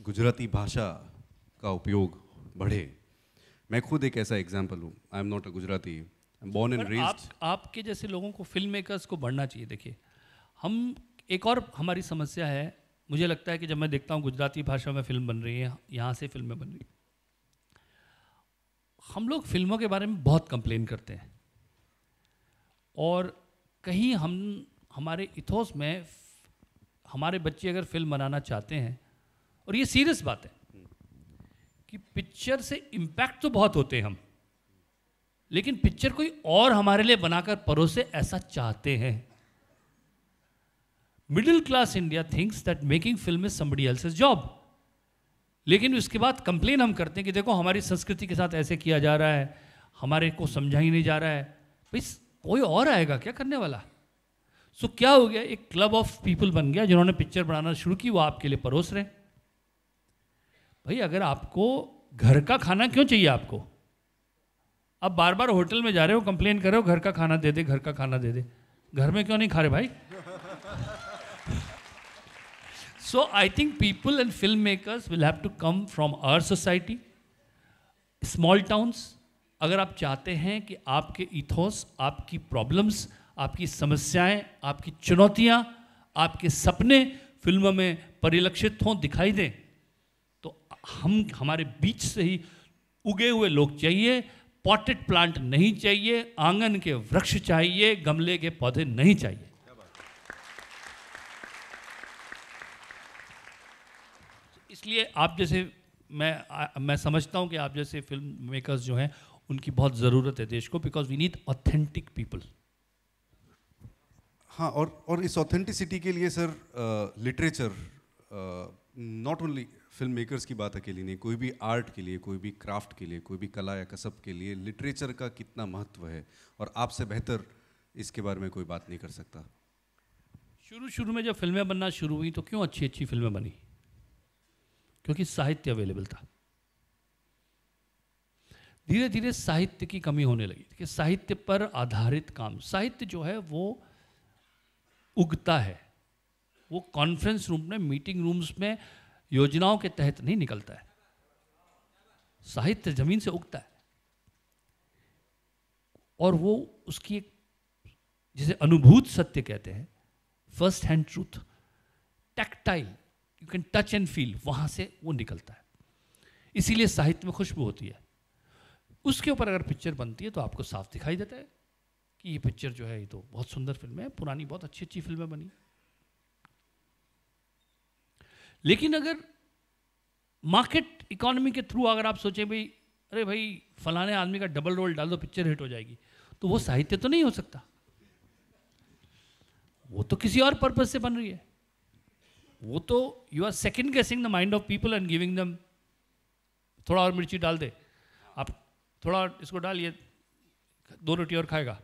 गुजराती भाषा का उपयोग बढ़े मैं खुद एक ऐसा एग्जाम्पल हूँ I am not a Gujarati born and raised आपके जैसे लोगों को फिल्म मेकर्स को बढ़ना चाहिए देखिए हम एक और हमारी समस्या है मुझे लगता है कि जब मैं देखता हूँ गुजराती भाषा में फिल्म बन रही है यहाँ से फिल्में बन रही हैं हम लोग फिल्मों के बारे में बहुत कंप्लेन करते हैं और कहीं हम हमारे इथोस में हमारे बच्चे अगर फिल्म बनाना चाहते हैं और ये सीरियस बात है कि पिक्चर से इम्पैक्ट तो बहुत होते हैं हम लेकिन पिक्चर कोई और हमारे लिए बनाकर परोसे ऐसा चाहते हैं middle class India thinks that making film is somebody else job लेकिन उसके बाद कंप्लेन हम करते हैं कि देखो हमारी संस्कृति के साथ ऐसे किया जा रहा है हमारे को समझा ही नहीं जा रहा है भाई कोई और आएगा क्या करने वाला सो so, क्या हो गया एक क्लब ऑफ पीपल बन गया जिन्होंने पिक्चर बनाना शुरू की वो आपके लिए परोस रहे भाई अगर आपको घर का खाना क्यों चाहिए आपको अब बार बार होटल में जा रहे हो कंप्लेन कर रहे हो घर का खाना दे दे घर का खाना दे दे घर में क्यों नहीं खा रहे भाई So I think people and filmmakers will have to come from our society, small towns. अगर आप चाहते हैं कि आपके इथोस आपकी प्रॉब्लम्स आपकी समस्याएं आपकी चुनौतियां आपके सपने फिल्म में परिलक्षित हों दिखाई दें तो हम हमारे बीच से ही उगे हुए लोग चाहिए पॉटेड प्लांट नहीं चाहिए आंगन के वृक्ष चाहिए गमले के पौधे नहीं चाहिए इसलिए आप जैसे मैं आ, मैं समझता हूँ कि आप जैसे फिल्म मेकर्स जो हैं उनकी बहुत ज़रूरत है देश को because we need authentic people हाँ और और इस ऑथेंटिसिटी के लिए sir literature not only film makers की बात अकेली नहीं कोई भी आर्ट के लिए कोई भी क्राफ्ट के लिए कोई भी कला या कसब के लिए लिटरेचर का कितना महत्व है और आपसे बेहतर इसके बारे में कोई बात नहीं कर सकता शुरू शुरू में जब फिल्में बनना शुरू हुई तो क्यों अच्छी अच्छी फिल्में बनी क्योंकि साहित्य अवेलेबल था धीरे धीरे साहित्य की कमी होने लगी कि साहित्य पर आधारित काम साहित्य जो है वो उगता है वो कॉन्फ्रेंस रूम में मीटिंग रूम्स में योजनाओं के तहत नहीं निकलता है साहित्य जमीन से उगता है और वो उसकी एक जिसे अनुभूत सत्य कहते हैं first hand truth tactile you can touch and feel वहां से वो निकलता है इसीलिए साहित्य में खुशबू होती है उसके ऊपर अगर पिक्चर बनती है तो आपको साफ दिखाई देता है कि ये पिक्चर जो है ये तो बहुत सुंदर फिल्म है पुरानी बहुत अच्छी अच्छी फिल्में बनी लेकिन अगर मार्केट इकोनॉमी के थ्रू अगर आप सोचें भाई अरे भाई फलाने आदमी का डबल रोल डाल दो पिक्चर हिट हो जाएगी तो वो साहित्य तो नहीं हो सकता वो तो किसी और पर्पज से बन रही है वो तो you are second guessing the mind of people and giving them थोड़ा और मिर्ची डाल दे आप थोड़ा इसको डालिए दो रोटी और खाएगा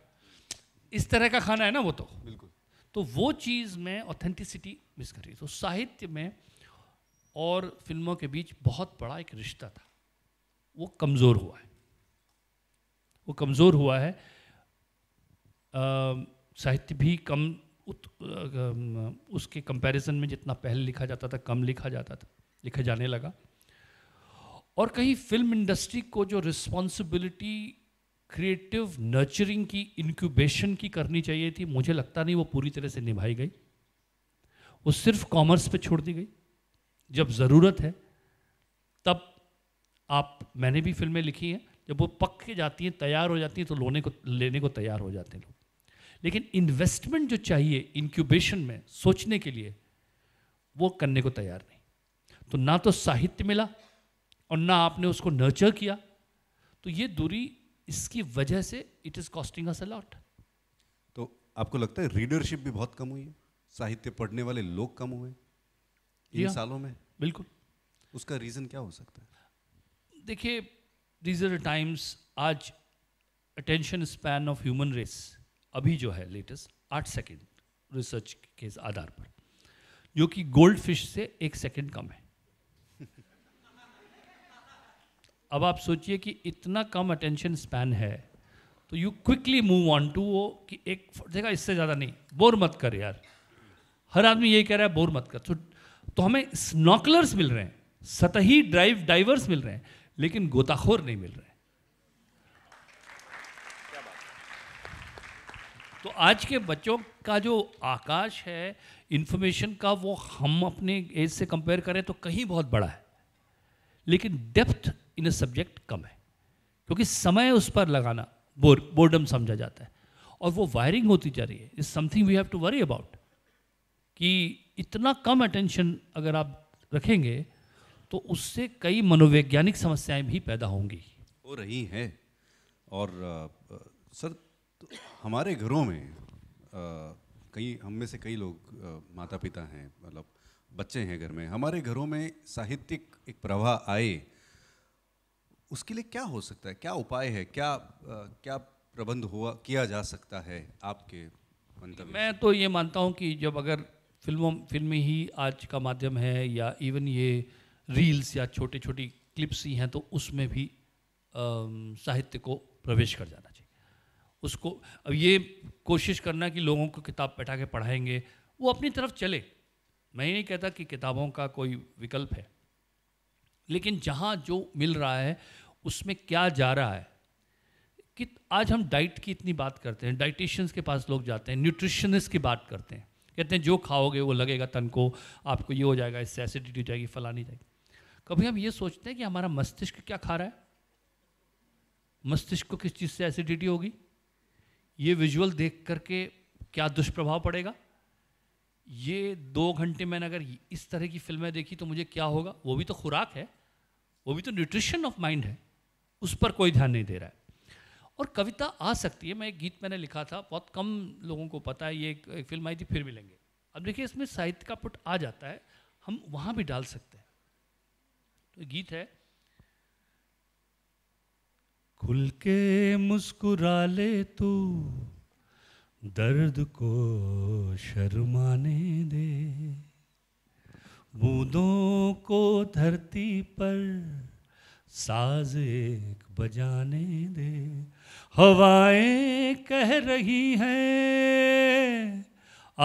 इस तरह का खाना है ना वो तो बिल्कुल तो वो चीज़ में ऑथेंटिसिटी मिस कर रही तो साहित्य में और फिल्मों के बीच बहुत बड़ा एक रिश्ता था वो कमज़ोर हुआ है वो कमज़ोर हुआ है साहित्य भी कम उत, उसके कंपैरिजन में जितना पहले लिखा जाता था कम लिखा जाता था लिखा जाने लगा और कहीं फिल्म इंडस्ट्री को जो रिस्पॉन्सिबिलिटी क्रिएटिव नर्चरिंग की इनक्यूबेशन की करनी चाहिए थी मुझे लगता नहीं वो पूरी तरह से निभाई गई वो सिर्फ कॉमर्स पे छोड़ दी गई जब ज़रूरत है तब आप मैंने भी फिल्में लिखी हैं जब वो पक के जाती हैं तैयार हो जाती हैं तो लोने को लेने को तैयार हो जाते हैं लोग लेकिन इन्वेस्टमेंट जो चाहिए इंक्यूबेशन में सोचने के लिए वो करने को तैयार नहीं तो ना तो साहित्य मिला और ना आपने उसको नर्चर किया तो ये दूरी इसकी वजह से it is costing us a lot तो आपको लगता है रीडरशिप भी बहुत कम हुई है साहित्य पढ़ने वाले लोग कम हुए इन सालों में बिल्कुल उसका रीज़न क्या हो सकता है देखिए दीज आर टाइम्स आज attention span of human race अभी जो है लेटेस्ट आठ सेकेंड रिसर्च के आधार पर जो कि गोल्ड फिश से एक सेकेंड कम है अब आप सोचिए कि इतना कम अटेंशन स्पैन है तो you quickly move on to वो कि एक देखा इससे ज़्यादा नहीं बोर मत कर यार हर आदमी यही कह रहा है बोर मत कर तो, तो हमें स्नॉकलर्स मिल रहे हैं सतही ड्राइव डाइवर्स मिल रहे हैं लेकिन गोताखोर नहीं मिल रहे तो आज के बच्चों का जो आकाश है इन्फॉर्मेशन का वो हम अपने एज से कंपेयर करें तो कहीं बहुत बड़ा है लेकिन डेप्थ इन अ सब्जेक्ट कम है क्योंकि समय उस पर लगाना बोर बोर्डम समझा जाता है और वो वायरिंग होती जा रही है is something we have to worry about कि इतना कम अटेंशन अगर आप रखेंगे तो उससे कई मनोवैज्ञानिक समस्याएं भी पैदा होंगी हो रही हैं और सर हमारे घरों में कई हम में से कई लोग माता पिता हैं मतलब बच्चे हैं घर में हमारे घरों में साहित्यिक एक प्रवाह आए उसके लिए क्या हो सकता है क्या उपाय है क्या आ, क्या प्रबंध हुआ किया जा सकता है आपके मंतव्य मैं तो ये मानता हूँ कि जब अगर फिल्मों फिल्में ही आज का माध्यम है या इवन ये रील्स या छोटी छोटी क्लिप्स ही हैं तो उसमें भी साहित्य को प्रवेश कर जाना चाहिए उसको अब ये कोशिश करना कि लोगों को किताब बैठा के पढ़ाएंगे वो अपनी तरफ चले मैं नहीं कहता कि किताबों का कोई विकल्प है लेकिन जहाँ जो मिल रहा है उसमें क्या जा रहा है कि आज हम डाइट की इतनी बात करते हैं डाइटिशियंस के पास लोग जाते हैं न्यूट्रिशनिस्ट की बात करते हैं कहते हैं जो खाओगे वो लगेगा तन को आपको ये हो जाएगा इससे एसिडिटी हो जाएगी फलानी जाएगी कभी हम ये सोचते हैं कि हमारा मस्तिष्क क्या खा रहा है मस्तिष्क को किस चीज़ से एसिडिटी होगी ये विजुअल देख करके क्या दुष्प्रभाव पड़ेगा ये दो घंटे मैंने अगर इस तरह की फिल्में देखी तो मुझे क्या होगा वो भी तो खुराक है वो भी तो न्यूट्रिशन ऑफ माइंड है उस पर कोई ध्यान नहीं दे रहा है और कविता आ सकती है मैं एक गीत मैंने लिखा था बहुत कम लोगों को पता है ये एक, एक फिल्म आई थी फिर भी लेंगे अब देखिए इसमें साहित्य का पुट आ जाता है हम वहाँ भी डाल सकते हैं तो गीत है खुल के मुस्कुरा ले तू दर्द को शर्माने दे बूंदों को धरती पर साज एक बजाने दे हवाएं कह रही हैं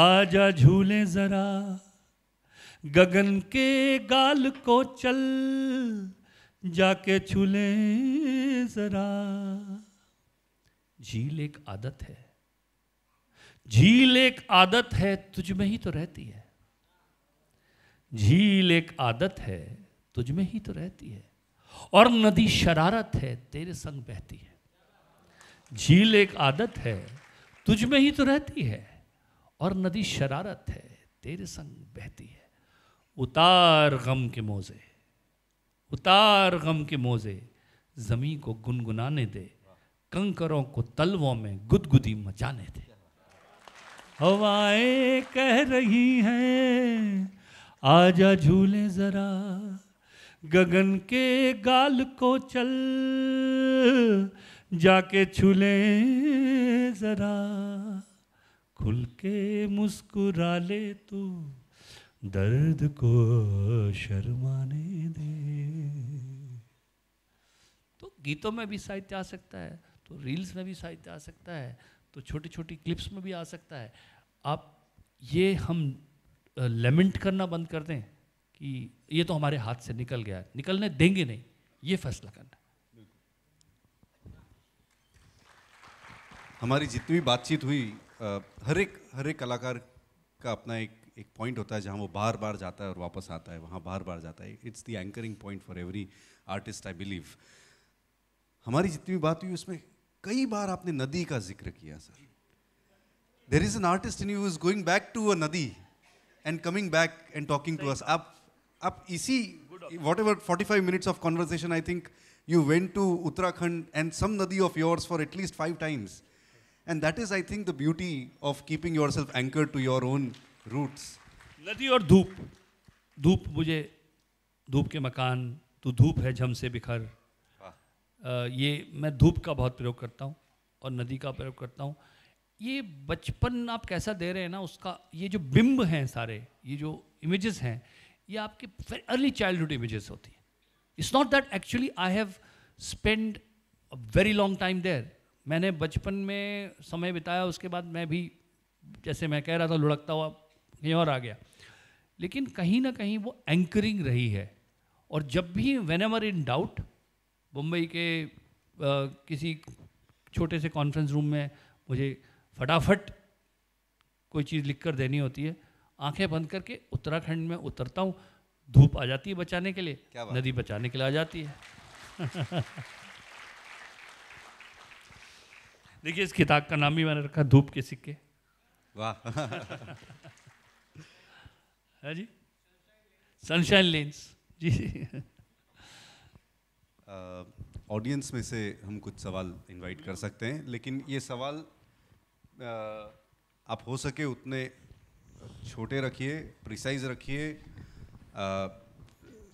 आजा झूले जरा गगन के गाल को चल जाके छूले जरा झील एक आदत है झील एक आदत है तुझ में ही तो रहती है झील एक आदत है तुझ में ही तो रहती है और नदी शरारत है तेरे संग बहती है झील एक आदत है तुझ में ही तो रहती है और नदी शरारत है तेरे संग बहती है उतार गम के मोजे उतार गम के मोज़े जमी को गुनगुनाने दे कंकरों को तलवों में गुदगुदी मचाने दे हवाएं कह रही हैं आजा झूले ज़रा गगन के गाल को चल जाके छूले ज़रा खुल के मुस्कुरा ले तू दर्द को शर्माने दे तो गीतों में भी साहित्य आ सकता है तो रील्स में भी साहित्य आ सकता है तो छोटी छोटी क्लिप्स में भी आ सकता है आप ये हम लेमेंट करना बंद कर दें कि ये तो हमारे हाथ से निकल गया निकलने देंगे नहीं ये फैसला करना हमारी जितनी बातचीत हुई हर एक हर एक कलाकार का अपना एक एक पॉइंट होता है जहाँ वो बार बार जाता है और वापस आता है वहाँ बार बार जाता है it's the anchoring point for every artist I believe हमारी जितनी भी बात हुई उसमें कई बार आपने नदी का जिक्र किया sir there is an artist in you is going back to a nadi and coming back and talking to us आप आप इसी whatever forty five minutes of conversation I think you went to Uttarakhand and some nadi of yours for at least five times and that is I think the beauty of keeping yourself anchor to your own roots नदी और धूप धूप मुझे धूप के मकान तो धूप है झम से बिखर आ, ये मैं धूप का बहुत प्रयोग करता हूँ और नदी का प्रयोग करता हूँ ये बचपन आप कैसा दे रहे हैं ना उसका ये जो बिंब हैं सारे ये जो इमेजेस हैं ये आपके अर्ली चाइल्डहुड इमेजेस होती हैं it's not that actually I have spend very long time there मैंने बचपन में समय बिताया उसके बाद मैं भी जैसे मैं कह रहा था लुढ़कता हुआ कहीं और आ गया लेकिन कहीं ना कहीं वो एंकरिंग रही है और जब भी whenever in doubt Mumbai के आ, किसी छोटे से कॉन्फ्रेंस रूम में मुझे फटाफट कोई चीज़ लिख कर देनी होती है आंखें बंद करके उत्तराखंड में उतरता हूँ धूप आ जाती है बचाने के लिए नदी बचाने के लिए आ जाती है देखिए इस किताब का नाम ही मैंने रखा धूप के सिक्के वाह हाँ जी सनशाइन लेंस जी ऑडियंस uh, में से हम कुछ सवाल इनवाइट कर सकते हैं लेकिन ये सवाल uh, आप हो सके उतने छोटे रखिए प्रिसाइज रखिए uh,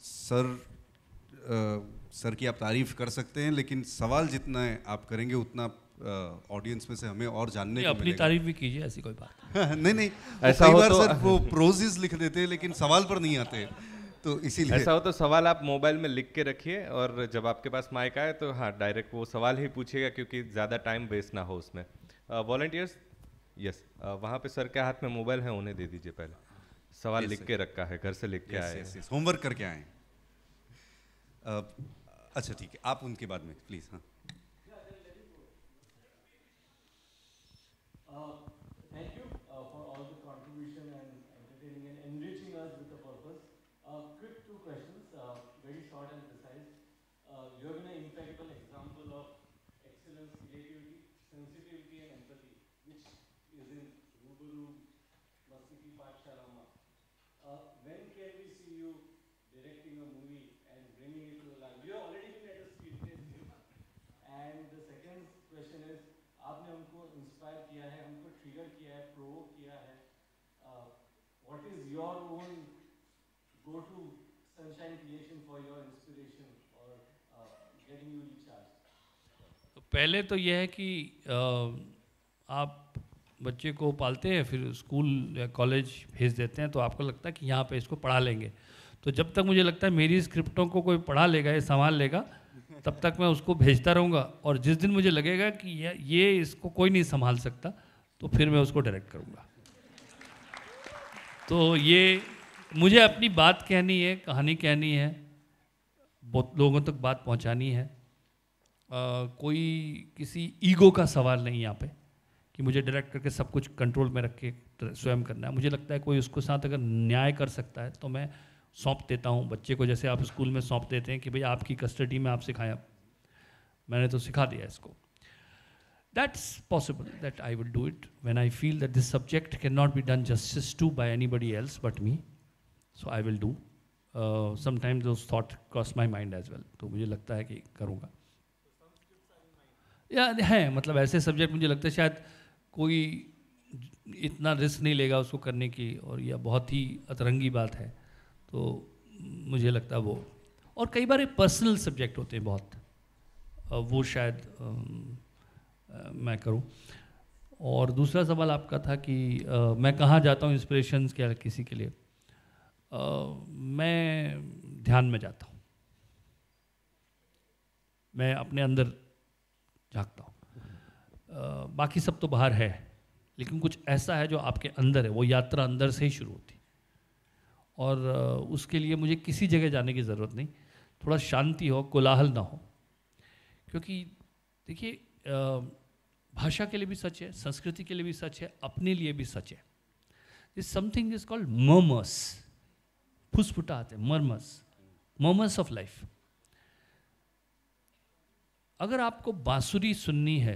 सर uh, सर की आप तारीफ कर सकते हैं लेकिन सवाल जितना है आप करेंगे उतना ऑडियंस में से हमें और जानने को अपनी तारीफ भी कीजिए ऐसी कोई बात नहीं नहीं ऐसा हो तो सर वो प्रोजेस लिख देते हैं लेकिन सवाल पर नहीं आते तो इसीलिए ऐसा हो तो सवाल आप मोबाइल में लिख के रखिए और जब आपके पास माइक आए तो हाँ डायरेक्ट वो सवाल ही पूछेगा क्योंकि ज़्यादा टाइम वेस्ट ना हो उसमें वॉल्टियर्स यस वहाँ पे सर के हाथ में मोबाइल है उन्हें दे दीजिए पहले सवाल लिख के रखा है घर से लिख के आए होमवर्क करके आए अच्छा ठीक है आप उनके बाद में प्लीज़ हाँ Uh, go to Sunshine Creation for your inspiration or uh, getting you recharged? तो पहले तो यह है कि आप बच्चे को पालते हैं फिर स्कूल या कॉलेज भेज देते हैं तो आपको लगता है कि यहाँ पे इसको पढ़ा लेंगे तो जब तक मुझे लगता है मेरी स्क्रिप्टों को कोई पढ़ा लेगा या संभाल लेगा तब तक मैं उसको भेजता रहूँगा और जिस दिन मुझे लगेगा कि ये इसको कोई नहीं संभाल सकता तो फिर मैं उसको डायरेक्ट करूँगा तो ये मुझे अपनी बात कहनी है कहानी कहनी है बहुत लोगों तक बात पहुंचानी है आ, कोई किसी ईगो का सवाल नहीं यहाँ पे कि मुझे डायरेक्ट करके सब कुछ कंट्रोल में रख के स्वयं करना है मुझे लगता है कोई उसको साथ अगर न्याय कर सकता है तो मैं सौंप देता हूँ बच्चे को जैसे आप स्कूल में सौंप देते हैं कि भाई आपकी कस्टडी में आप सिखाया मैंने तो सिखा दिया इसको that's possible that I will do it when I feel that this subject can not be done justice to by anybody else but me so I will do sometimes though thought cross my mind as well तो मुझे लगता है कि करूँगा या है मतलब ऐसे सब्जेक्ट मुझे लगता है शायद कोई इतना रिस्क नहीं लेगा उसको करने की और यह बहुत ही अतरंगी बात है तो मुझे लगता है वो और कई बार पर्सनल सब्जेक्ट होते हैं बहुत वो शायद आ, मैं करूं और दूसरा सवाल आपका था कि आ, मैं कहाँ जाता हूँ इंस्पिरेशंस क्या किसी के लिए मैं ध्यान में जाता हूँ मैं अपने अंदर झाँकता हूँ बाकी सब तो बाहर है लेकिन कुछ ऐसा है जो आपके अंदर है वो यात्रा अंदर से ही शुरू होती और उसके लिए मुझे किसी जगह जाने की ज़रूरत नहीं थोड़ा शांति हो कोलाहल ना हो क्योंकि देखिए भाषा के लिए भी सच है संस्कृति के लिए भी सच है अपने लिए भी सच है दिस समथिंग इज कॉल्ड मोमस फुसफुटा आते मर्मस मोमेंट्स ऑफ लाइफ अगर आपको बांसुरी सुननी है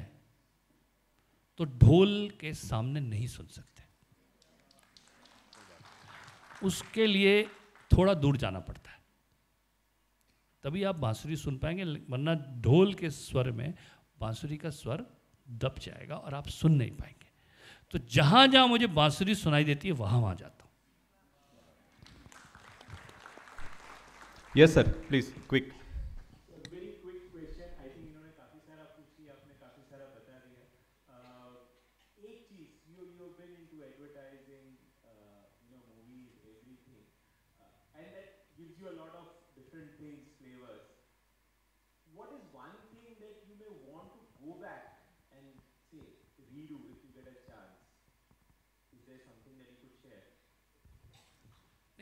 तो ढोल के सामने नहीं सुन सकते उसके लिए थोड़ा दूर जाना पड़ता है तभी आप बांसुरी सुन पाएंगे वरना ढोल के स्वर में बांसुरी का स्वर दब जाएगा और आप सुन नहीं पाएंगे तो जहां जहां मुझे बांसुरी सुनाई देती है वहां वहां जाता Yes, sir. Please, quick.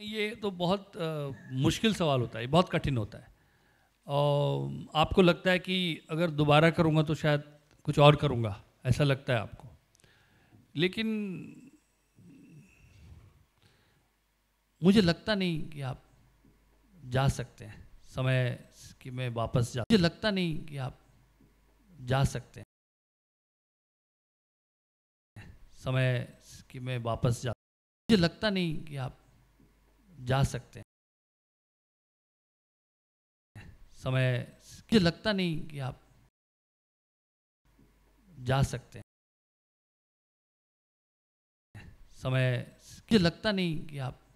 ये तो बहुत आ, मुश्किल सवाल होता है बहुत कठिन होता है और आपको लगता है कि अगर दोबारा करूँगा तो शायद कुछ और करूँगा ऐसा लगता है आपको लेकिन मुझे लगता नहीं कि आप जा सकते हैं समय कि मैं वापस जा मुझे लगता नहीं कि आप जा सकते हैं समय कि मैं वापस जा मुझे लगता नहीं कि आप जा सकते हैं समय क्यों लगता नहीं कि आप जा सकते हैं समय क्यों लगता नहीं कि आप